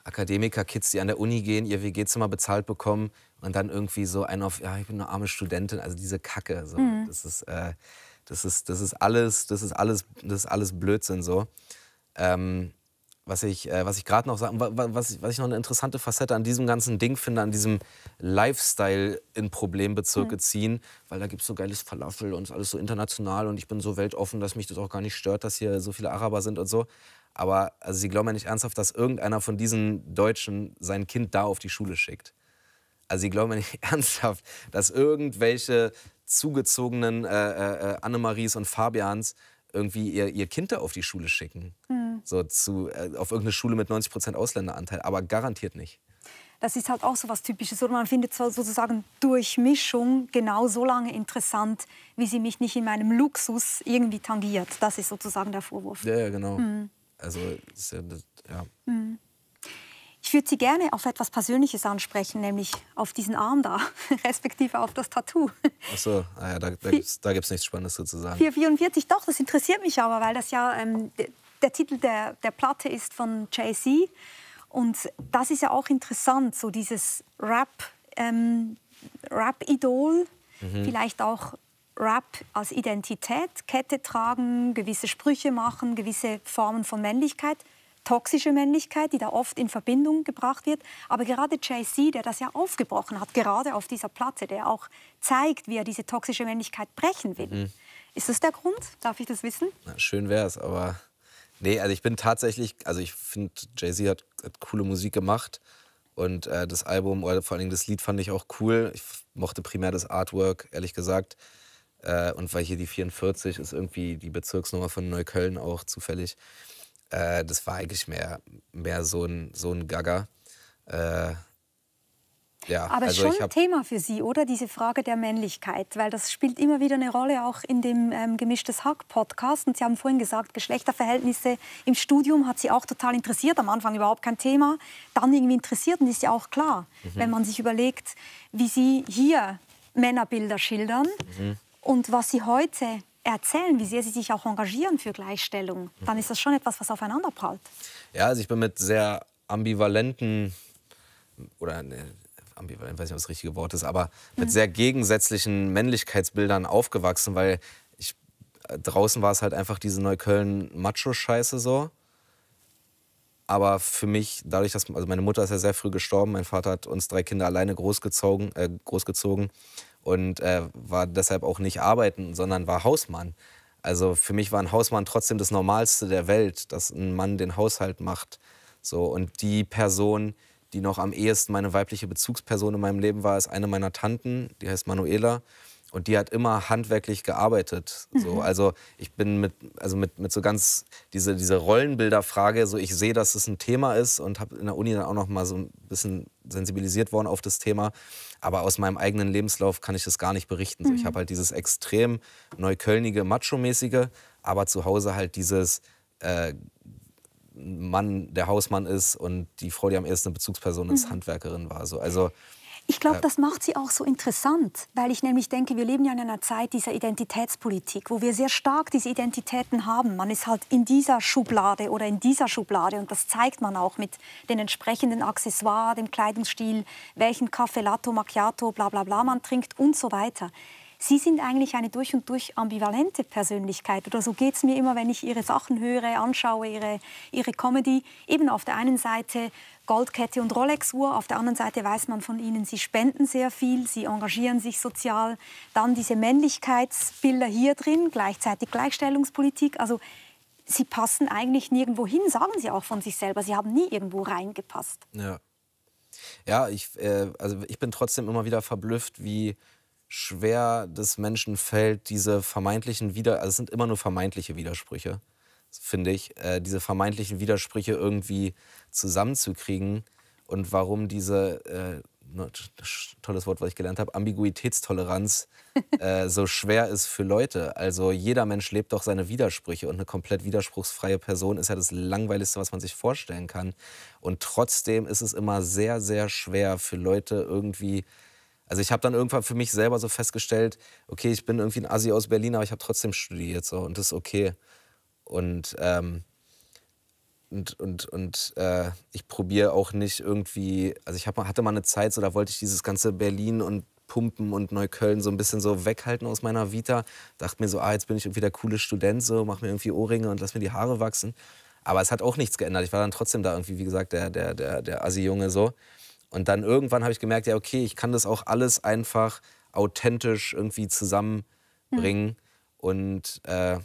Akademiker-Kids, die an der Uni gehen, ihr WG-Zimmer bezahlt bekommen und dann irgendwie so einen auf, ja, ich bin eine arme Studentin, also diese Kacke. So. Mhm. Das, ist, äh, das, ist, das ist alles, das ist alles, das ist alles Blödsinn so. Ähm, was ich, äh, ich gerade noch sagen, was, was ich noch eine interessante Facette an diesem ganzen Ding finde, an diesem Lifestyle in Problembezirke mhm. ziehen, weil da gibt es so geiles Falafel und alles so international und ich bin so weltoffen, dass mich das auch gar nicht stört, dass hier so viele Araber sind und so. Aber also sie glauben ja nicht ernsthaft, dass irgendeiner von diesen Deutschen sein Kind da auf die Schule schickt. Also sie glauben ja nicht ernsthaft, dass irgendwelche zugezogenen äh, äh, äh, Annemaries und Fabians irgendwie ihr, ihr Kind da auf die Schule schicken. Mhm. So zu, äh, auf irgendeine Schule mit 90 Ausländeranteil. Aber garantiert nicht. Das ist halt auch so was Typisches. Oder man findet sozusagen Durchmischung genau so lange interessant, wie sie mich nicht in meinem Luxus irgendwie tangiert. Das ist sozusagen der Vorwurf. Ja, ja genau. Mhm. Also, ja, ja. Hm. Ich würde Sie gerne auf etwas Persönliches ansprechen, nämlich auf diesen Arm da, respektive auf das Tattoo. Ach so, ah ja, da, da gibt es nichts Spannendes zu sagen. 444, doch, das interessiert mich aber, weil das ja ähm, der Titel der, der Platte ist von Jay-Z. Und das ist ja auch interessant, so dieses Rap, ähm, Rap-Idol, mhm. vielleicht auch Rap als Identität, Kette tragen, gewisse Sprüche machen, gewisse Formen von Männlichkeit, toxische Männlichkeit, die da oft in Verbindung gebracht wird. Aber gerade Jay-Z, der das ja aufgebrochen hat, gerade auf dieser Platte, der auch zeigt, wie er diese toxische Männlichkeit brechen will. Mhm. Ist das der Grund? Darf ich das wissen? Na, schön wär's, aber nee, also ich bin tatsächlich, also ich finde, Jay-Z hat, hat, coole Musik gemacht und äh, das Album oder vor allen Dingen das Lied fand ich auch cool. Ich mochte primär das Artwork, ehrlich gesagt. Äh, und weil hier die 44 ist irgendwie die Bezirksnummer von Neukölln auch zufällig. Äh, das war eigentlich mehr, mehr so ein, so ein Gaga. Äh, ja, Aber also schon ein Thema für Sie, oder? Diese Frage der Männlichkeit, weil das spielt immer wieder eine Rolle, auch in dem ähm, Gemischtes Hack-Podcast. Und Sie haben vorhin gesagt, Geschlechterverhältnisse im Studium hat Sie auch total interessiert, am Anfang überhaupt kein Thema, dann irgendwie interessiert und ist ja auch klar, mhm. wenn man sich überlegt, wie Sie hier Männerbilder schildern. Mhm. Und was Sie heute erzählen, wie sehr Sie sich auch engagieren für Gleichstellung, dann mhm. ist das schon etwas, was aufeinanderprallt. Ja, also ich bin mit sehr ambivalenten oder ne, ambivalent, weiß nicht, ob das richtige Wort ist, aber mit sehr gegensätzlichen Männlichkeitsbildern aufgewachsen, weil ich äh, draußen war es halt einfach diese Neukölln-Macho-Scheiße so. Aber für mich, dadurch, dass also meine Mutter ist ja sehr früh gestorben, mein Vater hat uns drei Kinder alleine großgezogen, äh, großgezogen und äh, war deshalb auch nicht arbeiten, sondern war Hausmann. Also für mich war ein Hausmann trotzdem das Normalste der Welt, dass ein Mann den Haushalt macht. So, und die Person, die noch am ehesten meine weibliche Bezugsperson in meinem Leben war, ist eine meiner Tanten, die heißt Manuela. Und die hat immer handwerklich gearbeitet. So. Mhm. Also ich bin mit, also mit, mit so ganz diese, diese Rollenbilderfrage, so ich sehe, dass es ein Thema ist und habe in der Uni dann auch noch mal so ein bisschen sensibilisiert worden auf das Thema. Aber aus meinem eigenen Lebenslauf kann ich das gar nicht berichten. So, ich mhm. habe halt dieses extrem neuköllnige, macho-mäßige, aber zu Hause halt dieses äh, Mann, der Hausmann ist und die Frau, die am ersten Bezugsperson ist, mhm. Handwerkerin war. So. Also ich glaube, das macht sie auch so interessant, weil ich nämlich denke, wir leben ja in einer Zeit dieser Identitätspolitik, wo wir sehr stark diese Identitäten haben. Man ist halt in dieser Schublade oder in dieser Schublade und das zeigt man auch mit den entsprechenden Accessoires, dem Kleidungsstil, welchen Kaffee Latte, Macchiato, bla bla bla man trinkt und so weiter. Sie sind eigentlich eine durch und durch ambivalente Persönlichkeit. Oder so geht es mir immer, wenn ich Ihre Sachen höre, anschaue, Ihre, Ihre Comedy. Eben auf der einen Seite Goldkette und Rolex-Uhr. Auf der anderen Seite weiß man von ihnen, sie spenden sehr viel, sie engagieren sich sozial. Dann diese Männlichkeitsbilder hier drin, gleichzeitig Gleichstellungspolitik. Also sie passen eigentlich nirgendwo hin, sagen sie auch von sich selber. Sie haben nie irgendwo reingepasst. Ja, ja ich, äh, also ich bin trotzdem immer wieder verblüfft, wie schwer das Menschen fällt, diese vermeintlichen Widersprüche, Also es sind immer nur vermeintliche Widersprüche finde ich, äh, diese vermeintlichen Widersprüche irgendwie zusammenzukriegen und warum diese, äh, ne, tolles Wort, was ich gelernt habe, Ambiguitätstoleranz äh, so schwer ist für Leute. Also jeder Mensch lebt doch seine Widersprüche und eine komplett widerspruchsfreie Person ist ja das Langweiligste, was man sich vorstellen kann. Und trotzdem ist es immer sehr, sehr schwer für Leute irgendwie also ich habe dann irgendwann für mich selber so festgestellt, okay, ich bin irgendwie ein Assi aus Berlin, aber ich habe trotzdem studiert so und das ist okay und, ähm, und, und, und äh, ich probiere auch nicht irgendwie, also ich hab, hatte mal eine Zeit, so da wollte ich dieses ganze Berlin und Pumpen und Neukölln so ein bisschen so weghalten aus meiner Vita. Dachte mir so, ah, jetzt bin ich irgendwie der coole Student, so mach mir irgendwie Ohrringe und lass mir die Haare wachsen. Aber es hat auch nichts geändert. Ich war dann trotzdem da irgendwie, wie gesagt, der, der, der, der Assi-Junge so. Und dann irgendwann habe ich gemerkt, ja, okay, ich kann das auch alles einfach authentisch irgendwie zusammenbringen. Mhm. Und äh,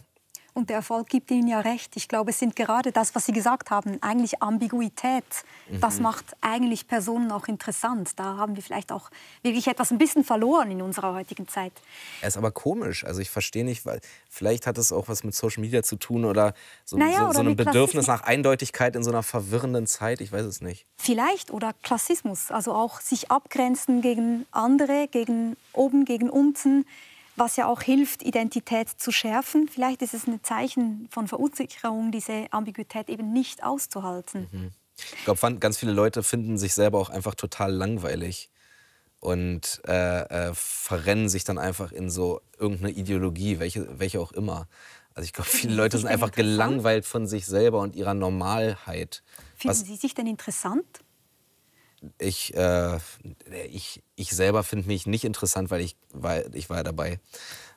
und der Erfolg gibt Ihnen ja recht. Ich glaube, es sind gerade das, was Sie gesagt haben, eigentlich Ambiguität. Mhm. Das macht eigentlich Personen auch interessant. Da haben wir vielleicht auch wirklich etwas ein bisschen verloren in unserer heutigen Zeit. Es ist aber komisch. Also ich verstehe nicht, weil vielleicht hat es auch was mit Social Media zu tun oder so, naja, so, so einem Bedürfnis nach Eindeutigkeit in so einer verwirrenden Zeit. Ich weiß es nicht. Vielleicht oder Klassismus. Also auch sich abgrenzen gegen andere, gegen oben, gegen unten was ja auch hilft, Identität zu schärfen. Vielleicht ist es ein Zeichen von Verunsicherung, diese Ambiguität eben nicht auszuhalten. Mhm. Ich glaube, ganz viele Leute finden sich selber auch einfach total langweilig und äh, äh, verrennen sich dann einfach in so irgendeine Ideologie, welche, welche auch immer. Also ich glaube, viele Leute sind einfach gelangweilt von sich selber und ihrer Normalheit. Finden Was? Sie sich denn interessant? ich, äh, ich, ich selber finde mich nicht interessant, weil ich, weil ich war ja dabei.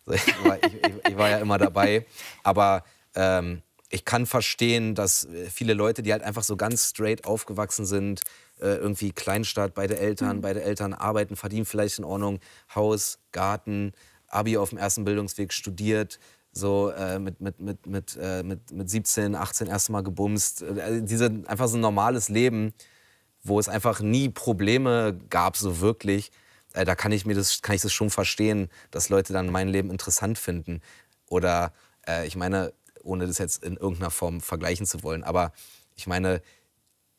ich, war, ich, ich, war, ja immer dabei. Aber ähm, ich kann verstehen, dass viele Leute, die halt einfach so ganz straight aufgewachsen sind, äh, irgendwie Kleinstadt, beide Eltern, mhm. beide Eltern arbeiten, verdienen vielleicht in Ordnung, Haus, Garten, Abi auf dem ersten Bildungsweg studiert, so äh, mit, mit, mit, mit, äh, mit, mit 17, 18 erstmal gebumst. Also äh, diese, einfach so ein normales Leben wo es einfach nie Probleme gab, so wirklich. Äh, da kann ich mir das, kann ich das schon verstehen, dass Leute dann mein Leben interessant finden. Oder äh, ich meine, ohne das jetzt in irgendeiner Form vergleichen zu wollen, aber ich meine,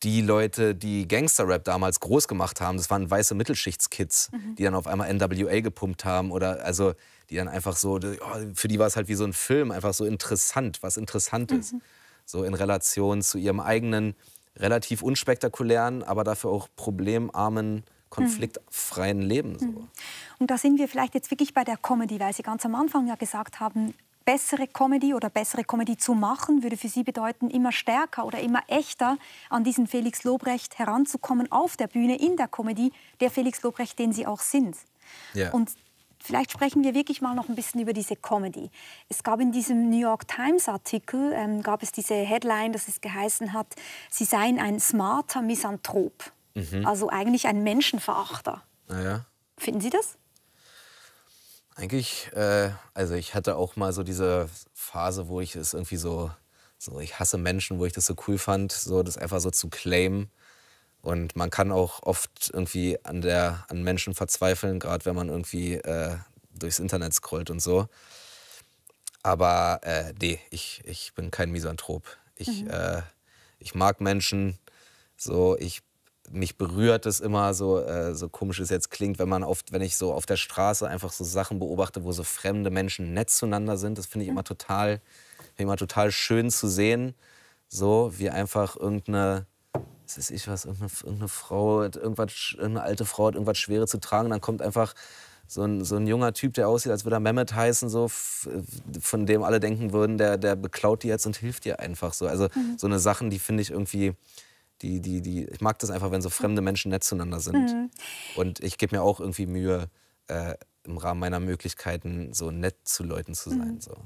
die Leute, die Gangsterrap damals groß gemacht haben, das waren weiße Mittelschichtskids, mhm. die dann auf einmal NWA gepumpt haben oder also die dann einfach so, oh, für die war es halt wie so ein Film, einfach so interessant, was interessant mhm. ist. So in Relation zu ihrem eigenen relativ unspektakulären, aber dafür auch problemarmen konfliktfreien Leben. So. Hm. Und da sind wir vielleicht jetzt wirklich bei der Comedy, weil Sie ganz am Anfang ja gesagt haben, bessere Comedy oder bessere Comedy zu machen, würde für Sie bedeuten, immer stärker oder immer echter an diesen Felix Lobrecht heranzukommen auf der Bühne in der Comedy, der Felix Lobrecht, den Sie auch sind. Ja. Und vielleicht sprechen wir wirklich mal noch ein bisschen über diese Comedy. Es gab in diesem New York Times Artikel, ähm, gab es diese Headline, dass es geheißen hat, Sie seien ein smarter Misanthrop. Mhm. Also eigentlich ein Menschenverachter. Ja. Finden Sie das? Eigentlich, äh, also ich hatte auch mal so diese Phase, wo ich es irgendwie so, so, ich hasse Menschen, wo ich das so cool fand, so das einfach so zu claimen und man kann auch oft irgendwie an, der, an Menschen verzweifeln, gerade wenn man irgendwie äh, durchs Internet scrollt und so. Aber äh, nee, ich, ich bin kein Misanthrop. Ich, mhm. äh, ich mag Menschen. So, ich, mich berührt es immer, so, äh, so komisch es jetzt klingt, wenn man oft, wenn ich so auf der Straße einfach so Sachen beobachte, wo so fremde Menschen nett zueinander sind. Das finde ich mhm. immer total, immer total schön zu sehen. So, wie einfach irgendeine das ist ich was, irgendeine, irgendeine Frau, irgendwas, irgendeine alte Frau hat irgendwas Schweres zu tragen, dann kommt einfach so ein, so ein junger Typ, der aussieht, als würde er Mehmet heißen, so, äh, von dem alle denken würden, der, der beklaut dir jetzt und hilft dir einfach so. Also mhm. so eine Sachen, die finde ich irgendwie, die, die, die, ich mag das einfach, wenn so fremde Menschen nett zueinander sind. Mhm. Und ich gebe mir auch irgendwie Mühe, äh, im Rahmen meiner Möglichkeiten so nett zu Leuten zu sein. Mhm. So.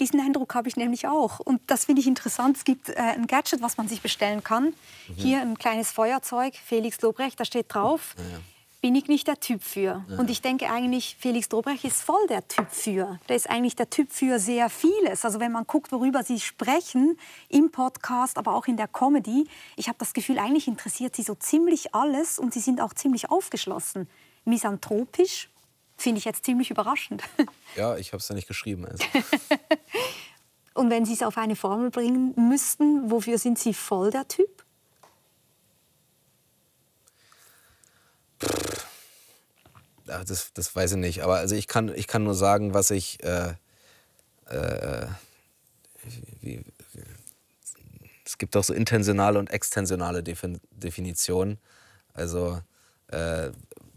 Diesen Eindruck habe ich nämlich auch. Und das finde ich interessant. Es gibt äh, ein Gadget, was man sich bestellen kann. Mhm. Hier ein kleines Feuerzeug, Felix Lobrecht, da steht drauf. Ja, ja. Bin ich nicht der Typ für. Ja. Und ich denke eigentlich, Felix Dobrecht ist voll der Typ für. Der ist eigentlich der Typ für sehr vieles. Also wenn man guckt, worüber sie sprechen, im Podcast, aber auch in der Comedy, ich habe das Gefühl, eigentlich interessiert sie so ziemlich alles und sie sind auch ziemlich aufgeschlossen. Misanthropisch, Finde ich jetzt ziemlich überraschend. Ja, ich habe es ja nicht geschrieben. Also. Und wenn Sie es auf eine Formel bringen müssten, wofür sind Sie voll der Typ? Ach, das, das weiß ich nicht. Aber also ich, kann, ich kann nur sagen, was ich. Äh, äh, äh wie, wie, es gibt auch so intentionale und extensionale Defin Definitionen. Also äh,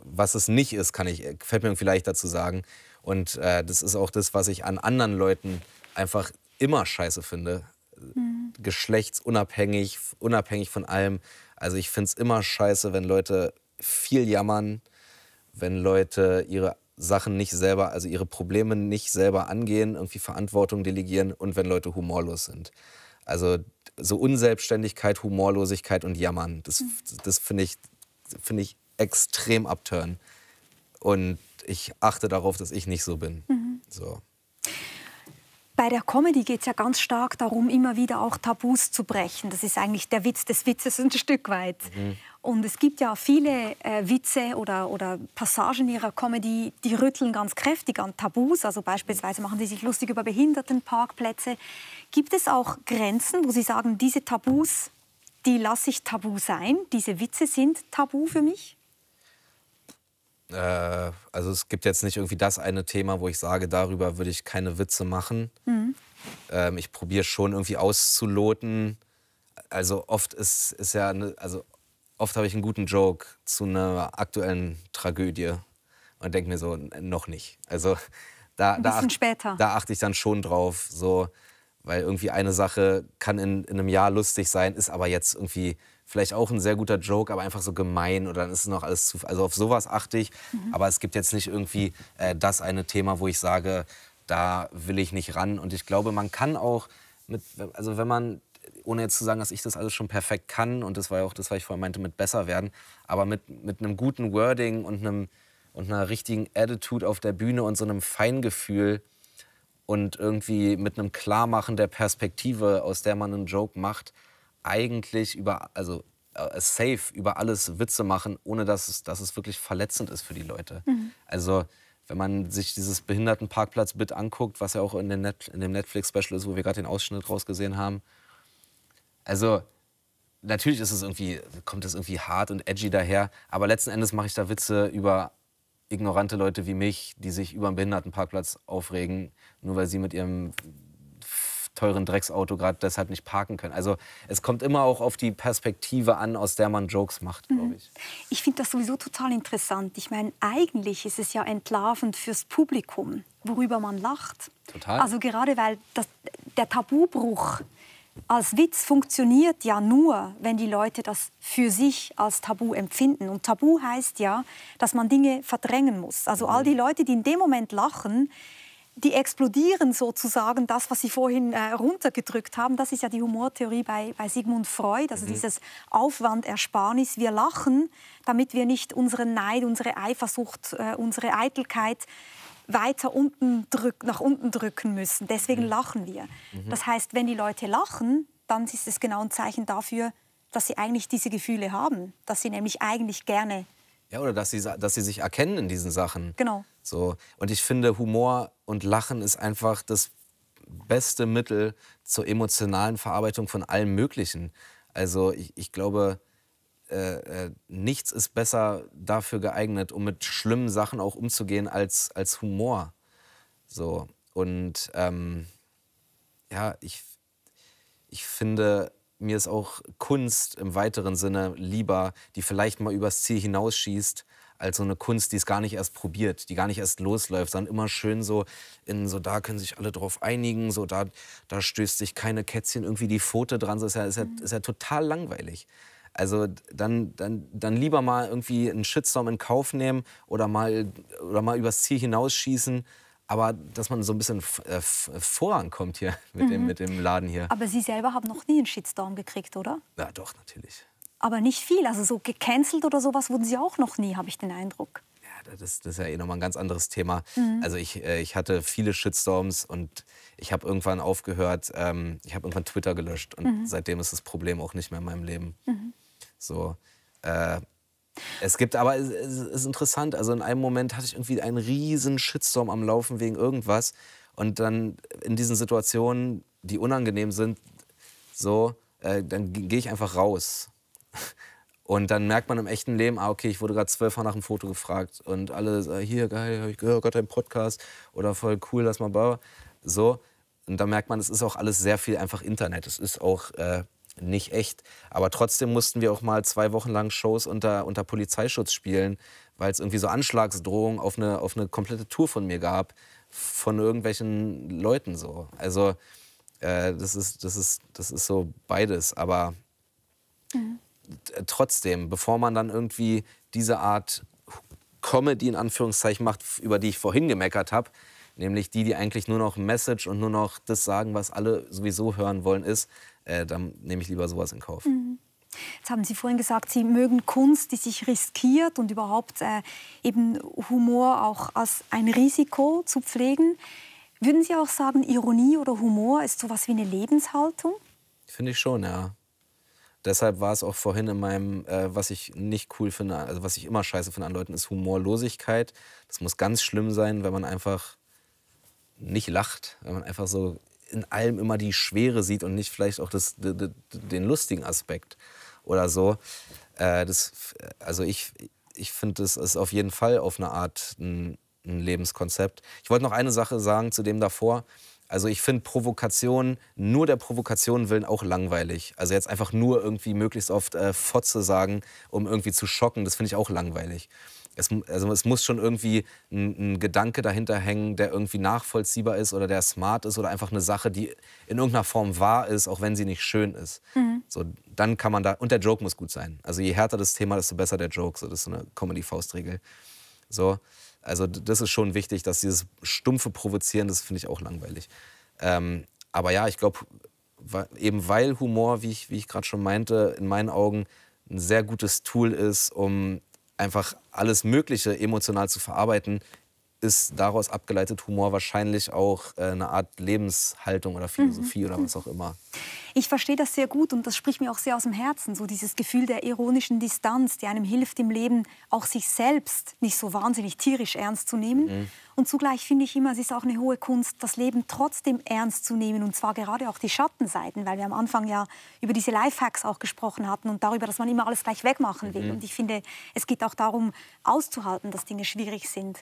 was es nicht ist, kann ich, äh, fällt mir vielleicht dazu sagen. Und äh, das ist auch das, was ich an anderen Leuten einfach immer scheiße finde. Äh, mhm. Geschlechtsunabhängig, unabhängig von allem. Also ich finde es immer scheiße, wenn Leute viel jammern, wenn Leute ihre Sachen nicht selber, also ihre Probleme nicht selber angehen, irgendwie Verantwortung delegieren und wenn Leute humorlos sind. Also so Unselbstständigkeit, Humorlosigkeit und Jammern, das, mhm. das finde ich, find ich extrem abtören. Und ich achte darauf, dass ich nicht so bin. Mhm. So. Bei der Comedy geht es ja ganz stark darum, immer wieder auch Tabus zu brechen. Das ist eigentlich der Witz des Witzes ein Stück weit. Mhm. Und es gibt ja viele äh, Witze oder, oder Passagen ihrer Comedy, die rütteln ganz kräftig an Tabus. Also beispielsweise machen sie sich lustig über Behindertenparkplätze. Gibt es auch Grenzen, wo sie sagen, diese Tabus, die lasse ich tabu sein? Diese Witze sind tabu für mich? äh, also es gibt jetzt nicht irgendwie das eine Thema, wo ich sage, darüber würde ich keine Witze machen. Mhm. Ähm, ich probiere schon irgendwie auszuloten. Also oft ist, ist ja, ne, also oft habe ich einen guten Joke zu einer aktuellen Tragödie und denke mir so, noch nicht. Also da, da, acht, da achte ich dann schon drauf, so, weil irgendwie eine Sache kann in, in einem Jahr lustig sein, ist aber jetzt irgendwie vielleicht auch ein sehr guter Joke, aber einfach so gemein oder dann ist es noch alles zu. Also auf sowas achte ich. Mhm. Aber es gibt jetzt nicht irgendwie äh, das eine Thema, wo ich sage, da will ich nicht ran. Und ich glaube, man kann auch mit, also wenn man, ohne jetzt zu sagen, dass ich das alles schon perfekt kann, und das war ja auch das, was ich vorher meinte, mit besser werden, aber mit, mit einem guten Wording und einem und einer richtigen Attitude auf der Bühne und so einem Feingefühl und irgendwie mit einem Klarmachen der Perspektive, aus der man einen Joke macht, eigentlich über, also äh, safe über alles Witze machen, ohne dass es, dass es wirklich verletzend ist für die Leute. Mhm. Also wenn man sich dieses Behindertenparkplatz-Bit anguckt, was ja auch in, Net in dem Netflix-Special ist, wo wir gerade den Ausschnitt rausgesehen haben. Also natürlich ist es irgendwie, kommt es irgendwie hart und edgy daher, aber letzten Endes mache ich da Witze über ignorante Leute wie mich, die sich über einen Behindertenparkplatz aufregen, nur weil sie mit ihrem teuren Drecksauto gerade deshalb nicht parken können. Also es kommt immer auch auf die Perspektive an, aus der man Jokes macht, glaube mhm. ich. Ich finde das sowieso total interessant. Ich meine, eigentlich ist es ja entlarvend fürs Publikum, worüber man lacht. Total. Also gerade weil das, der Tabubruch als Witz funktioniert ja nur, wenn die Leute das für sich als Tabu empfinden. Und Tabu heißt ja, dass man Dinge verdrängen muss. Also all mhm. die Leute, die in dem Moment lachen, die explodieren sozusagen das, was Sie vorhin äh, runtergedrückt haben. Das ist ja die Humortheorie bei, bei Sigmund Freud, also mhm. dieses Aufwandersparnis. Wir lachen, damit wir nicht unseren Neid, unsere Eifersucht, äh, unsere Eitelkeit weiter unten drück, nach unten drücken müssen. Deswegen mhm. lachen wir. Mhm. Das heißt, wenn die Leute lachen, dann ist es genau ein Zeichen dafür, dass sie eigentlich diese Gefühle haben, dass sie nämlich eigentlich gerne ja, oder dass sie, dass sie sich erkennen in diesen Sachen. Genau. So. Und ich finde, Humor und Lachen ist einfach das beste Mittel zur emotionalen Verarbeitung von allem Möglichen. Also ich, ich glaube, äh, äh, nichts ist besser dafür geeignet, um mit schlimmen Sachen auch umzugehen, als, als Humor. So. Und ähm, ja, ich, ich finde, mir ist auch Kunst im weiteren Sinne lieber, die vielleicht mal übers Ziel hinausschießt, als so eine Kunst, die es gar nicht erst probiert, die gar nicht erst losläuft, sondern immer schön so in so da können sich alle drauf einigen, so da, da stößt sich keine Kätzchen irgendwie die Pfote dran, so ist ja, ist ja, mhm. ist ja total langweilig. Also dann, dann, dann lieber mal irgendwie einen Shitstorm in Kauf nehmen oder mal, oder mal übers Ziel hinausschießen, aber dass man so ein bisschen äh, äh, vorankommt hier mit, mhm. dem, mit dem Laden hier. Aber Sie selber haben noch nie einen Shitstorm gekriegt, oder? Ja, doch, natürlich. Aber nicht viel. Also so gecancelt oder sowas wurden Sie auch noch nie, habe ich den Eindruck. Ja, das, das, ist ja eh nochmal ein ganz anderes Thema. Mhm. Also ich, äh, ich hatte viele Shitstorms und ich habe irgendwann aufgehört, ähm, ich habe irgendwann Twitter gelöscht und mhm. seitdem ist das Problem auch nicht mehr in meinem Leben. Mhm. So, äh, es gibt aber, es ist interessant, also in einem Moment hatte ich irgendwie einen riesen Shitstorm am Laufen wegen irgendwas und dann in diesen Situationen, die unangenehm sind, so, äh, dann gehe ich einfach raus. Und dann merkt man im echten Leben, ah, okay, ich wurde gerade zwölfmal nach einem Foto gefragt und alle, sagen, äh, hier, geil, habe ich gehört, gerade deinen Podcast oder voll cool, lass mal, bauen. so. Und dann merkt man, es ist auch alles sehr viel einfach Internet. Es ist auch äh, nicht echt. Aber trotzdem mussten wir auch mal zwei Wochen lang Shows unter, unter Polizeischutz spielen, weil es irgendwie so Anschlagsdrohungen auf eine, auf eine komplette Tour von mir gab, von irgendwelchen Leuten so. Also äh, das, ist, das, ist, das ist so beides. Aber mhm. trotzdem, bevor man dann irgendwie diese Art Comedy in Anführungszeichen macht, über die ich vorhin gemeckert habe, nämlich die, die eigentlich nur noch Message und nur noch das sagen, was alle sowieso hören wollen, ist, äh, dann nehme ich lieber sowas in Kauf. Mhm. Jetzt haben Sie vorhin gesagt, Sie mögen Kunst, die sich riskiert und überhaupt äh, eben Humor auch als ein Risiko zu pflegen. Würden Sie auch sagen, Ironie oder Humor ist sowas wie eine Lebenshaltung? Finde ich schon, ja. Deshalb war es auch vorhin in meinem, äh, was ich nicht cool finde, also was ich immer scheiße finde an Leuten, ist Humorlosigkeit. Das muss ganz schlimm sein, wenn man einfach nicht lacht, wenn man einfach so in allem immer die Schwere sieht und nicht vielleicht auch das, den lustigen Aspekt oder so. Äh, das, äh, also ich, ich finde, das ist auf jeden Fall auf eine Art ein, ein Lebenskonzept. Ich wollte noch eine Sache sagen zu dem davor. Also ich finde Provokation nur der Provokation willen auch langweilig. Also jetzt einfach nur irgendwie möglichst oft äh, Fotze sagen, um irgendwie zu schocken, das finde ich auch langweilig es, also es muss schon irgendwie ein, ein, Gedanke dahinter hängen, der irgendwie nachvollziehbar ist oder der smart ist oder einfach eine Sache, die in irgendeiner Form wahr ist, auch wenn sie nicht schön ist. Mhm. So, dann kann man da, und der Joke muss gut sein. Also je härter das Thema, desto besser der Joke. So, das ist so eine Comedy-Faustregel. So, also das ist schon wichtig, dass dieses stumpfe Provozieren, das finde ich auch langweilig. Ähm, aber ja, ich glaube, eben weil Humor, wie ich, wie ich gerade schon meinte, in meinen Augen ein sehr gutes Tool ist, um einfach alles Mögliche emotional zu verarbeiten, ist daraus abgeleitet Humor wahrscheinlich auch äh, eine Art Lebenshaltung oder Philosophie mhm. oder was auch immer. Ich verstehe das sehr gut und das spricht mir auch sehr aus dem Herzen, so dieses Gefühl der ironischen Distanz, die einem hilft im Leben auch sich selbst nicht so wahnsinnig tierisch ernst zu nehmen. Mhm. Und zugleich finde ich immer, es ist auch eine hohe Kunst, das Leben trotzdem ernst zu nehmen und zwar gerade auch die Schattenseiten, weil wir am Anfang ja über diese Lifehacks auch gesprochen hatten und darüber, dass man immer alles gleich wegmachen will. Mhm. Und ich finde, es geht auch darum, auszuhalten, dass Dinge schwierig sind.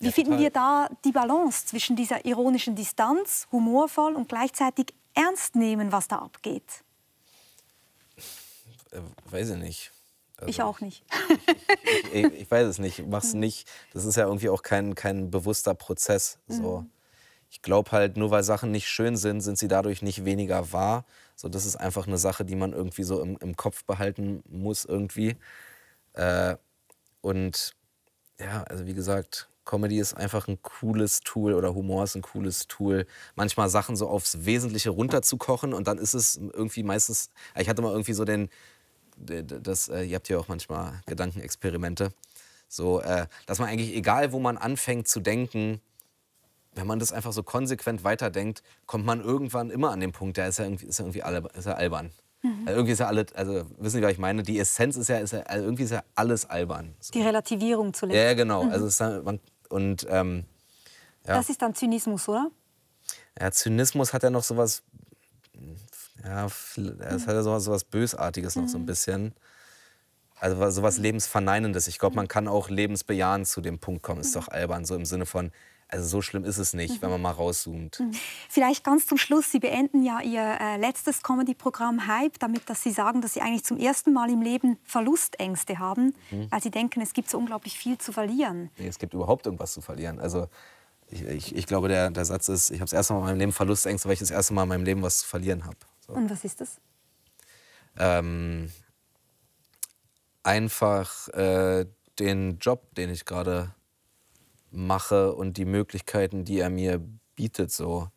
Wie ja, finden wir da die Balance zwischen dieser ironischen Distanz, humorvoll und gleichzeitig ernst nehmen, was da abgeht? Äh, weiß ich nicht. Also, ich auch nicht. Ich, ich, ich, weiß es nicht. Mach's mhm. nicht. Das ist ja irgendwie auch kein, kein bewusster Prozess. So. Mhm. Ich glaube halt, nur weil Sachen nicht schön sind, sind sie dadurch nicht weniger wahr. So, das ist einfach eine Sache, die man irgendwie so im, im Kopf behalten muss irgendwie. Äh, und ja, also wie gesagt, Comedy ist einfach ein cooles Tool oder Humor ist ein cooles Tool, manchmal Sachen so aufs Wesentliche runterzukochen und dann ist es irgendwie meistens, ich hatte mal irgendwie so den, das, äh, ihr habt ja auch manchmal Gedankenexperimente, so, äh, dass man eigentlich, egal wo man anfängt zu denken, wenn man das einfach so konsequent weiterdenkt, kommt man irgendwann immer an den Punkt, der ist ja irgendwie, ist ja irgendwie alber, ist ja albern. Mhm. Also irgendwie ist ja alles, also wissen Sie, was ich meine? Die Essenz ist ja, ist ja also irgendwie ist ja alles albern. So. Die Relativierung zu zuletzt. Ja, genau. Also mhm. Also ist, man und ähm, ja. Das ist dann Zynismus, oder? Ja, Zynismus hat ja noch sowas, ja, es hat ja sowas, sowas Bösartiges noch so ein mhm. bisschen. Also sowas Lebensverneinendes. Ich glaube, man kann auch lebensbejahend zu dem Punkt kommen. Ist mhm. doch albern, so im Sinne von, also so schlimm ist es nicht, mhm. wenn man mal rauszoomt. Mhm. Vielleicht ganz zum Schluss, Sie beenden ja Ihr äh, letztes Comedy-Programm Hype damit, dass Sie sagen, dass Sie eigentlich zum ersten Mal im Leben Verlustängste haben, mhm. weil Sie denken, es gibt so unglaublich viel zu verlieren. Nee, es gibt überhaupt irgendwas zu verlieren. Also ich, ich, ich glaube, der, der Satz ist, ich habe das erste Mal in meinem Leben Verlustängste, weil ich das erste Mal in meinem Leben was zu verlieren habe. So. Und was ist das? Ähm, einfach äh, den Job, den ich gerade mache und die Möglichkeiten, die er mir bietet, so.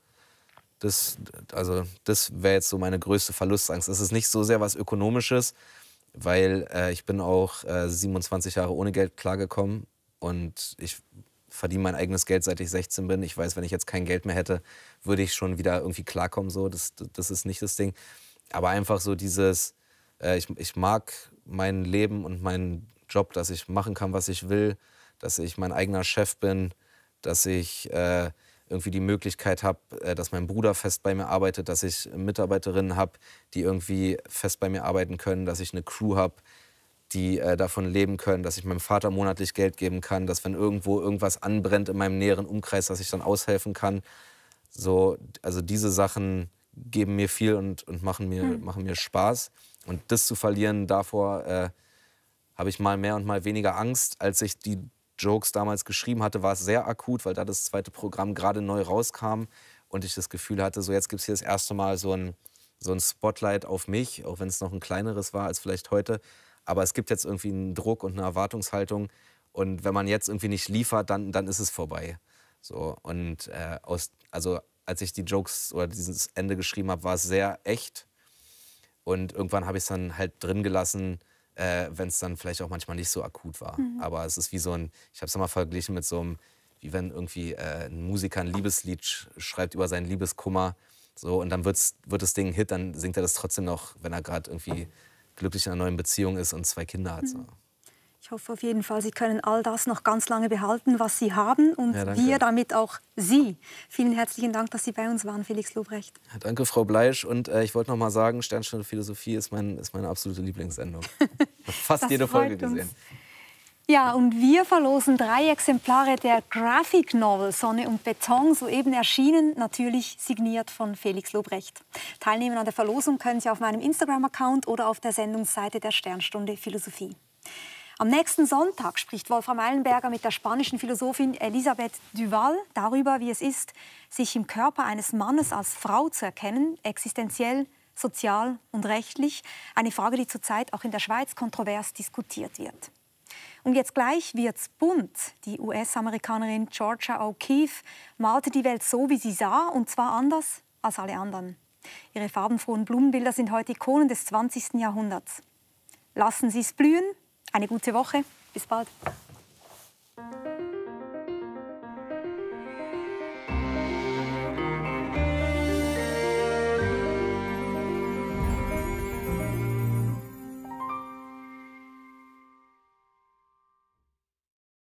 Das, also, das wäre jetzt so meine größte Verlustangst. Es ist nicht so sehr was Ökonomisches, weil äh, ich bin auch äh, 27 Jahre ohne Geld klargekommen und ich verdiene mein eigenes Geld, seit ich 16 bin. Ich weiß, wenn ich jetzt kein Geld mehr hätte, würde ich schon wieder irgendwie klarkommen. So. Das, das ist nicht das Ding. Aber einfach so dieses, äh, ich, ich mag mein Leben und meinen Job, dass ich machen kann, was ich will dass ich mein eigener Chef bin, dass ich äh, irgendwie die Möglichkeit habe, äh, dass mein Bruder fest bei mir arbeitet, dass ich Mitarbeiterinnen habe, die irgendwie fest bei mir arbeiten können, dass ich eine Crew habe, die äh, davon leben können, dass ich meinem Vater monatlich Geld geben kann, dass wenn irgendwo irgendwas anbrennt in meinem näheren Umkreis, dass ich dann aushelfen kann. So, also diese Sachen geben mir viel und, und machen, mir, hm. machen mir Spaß. Und das zu verlieren, davor äh, habe ich mal mehr und mal weniger Angst, als ich die Jokes damals geschrieben hatte, war es sehr akut, weil da das zweite Programm gerade neu rauskam und ich das Gefühl hatte, so jetzt gibt es hier das erste Mal so ein, so ein Spotlight auf mich, auch wenn es noch ein kleineres war als vielleicht heute. Aber es gibt jetzt irgendwie einen Druck und eine Erwartungshaltung. Und wenn man jetzt irgendwie nicht liefert, dann, dann ist es vorbei. So, und äh, aus, also als ich die Jokes oder dieses Ende geschrieben habe, war es sehr echt. Und irgendwann habe ich es dann halt drin gelassen, äh, wenn es dann vielleicht auch manchmal nicht so akut war. Mhm. Aber es ist wie so ein, ich habe es mal verglichen mit so einem, wie wenn irgendwie äh, ein Musiker ein Liebeslied sch schreibt über seinen Liebeskummer. So, und dann wird's, wird das Ding ein Hit, dann singt er das trotzdem noch, wenn er gerade irgendwie glücklich in einer neuen Beziehung ist und zwei Kinder hat. So. Mhm hoffe auf jeden Fall, Sie können all das noch ganz lange behalten, was Sie haben und ja, wir damit auch Sie. Vielen herzlichen Dank, dass Sie bei uns waren, Felix Lobrecht. Ja, danke, Frau Bleisch. Und äh, ich wollte noch mal sagen, Sternstunde Philosophie ist, mein, ist meine absolute Lieblingssendung. Fast jede Folge gesehen. Ja, und wir verlosen drei Exemplare der Graphic Novel Sonne und Beton, soeben erschienen, natürlich signiert von Felix Lobrecht. Teilnehmen an der Verlosung können Sie auf meinem Instagram-Account oder auf der Sendungsseite der Sternstunde Philosophie. Am nächsten Sonntag spricht Wolfram Eilenberger mit der spanischen Philosophin Elisabeth Duval darüber, wie es ist, sich im Körper eines Mannes als Frau zu erkennen, existenziell, sozial und rechtlich. Eine Frage, die zurzeit auch in der Schweiz kontrovers diskutiert wird. Und jetzt gleich wird's bunt. Die US-Amerikanerin Georgia O'Keeffe malte die Welt so, wie sie sah, und zwar anders als alle anderen. Ihre farbenfrohen Blumenbilder sind heute Ikonen des 20. Jahrhunderts. Lassen Sie es blühen, eine gute Woche. Bis bald.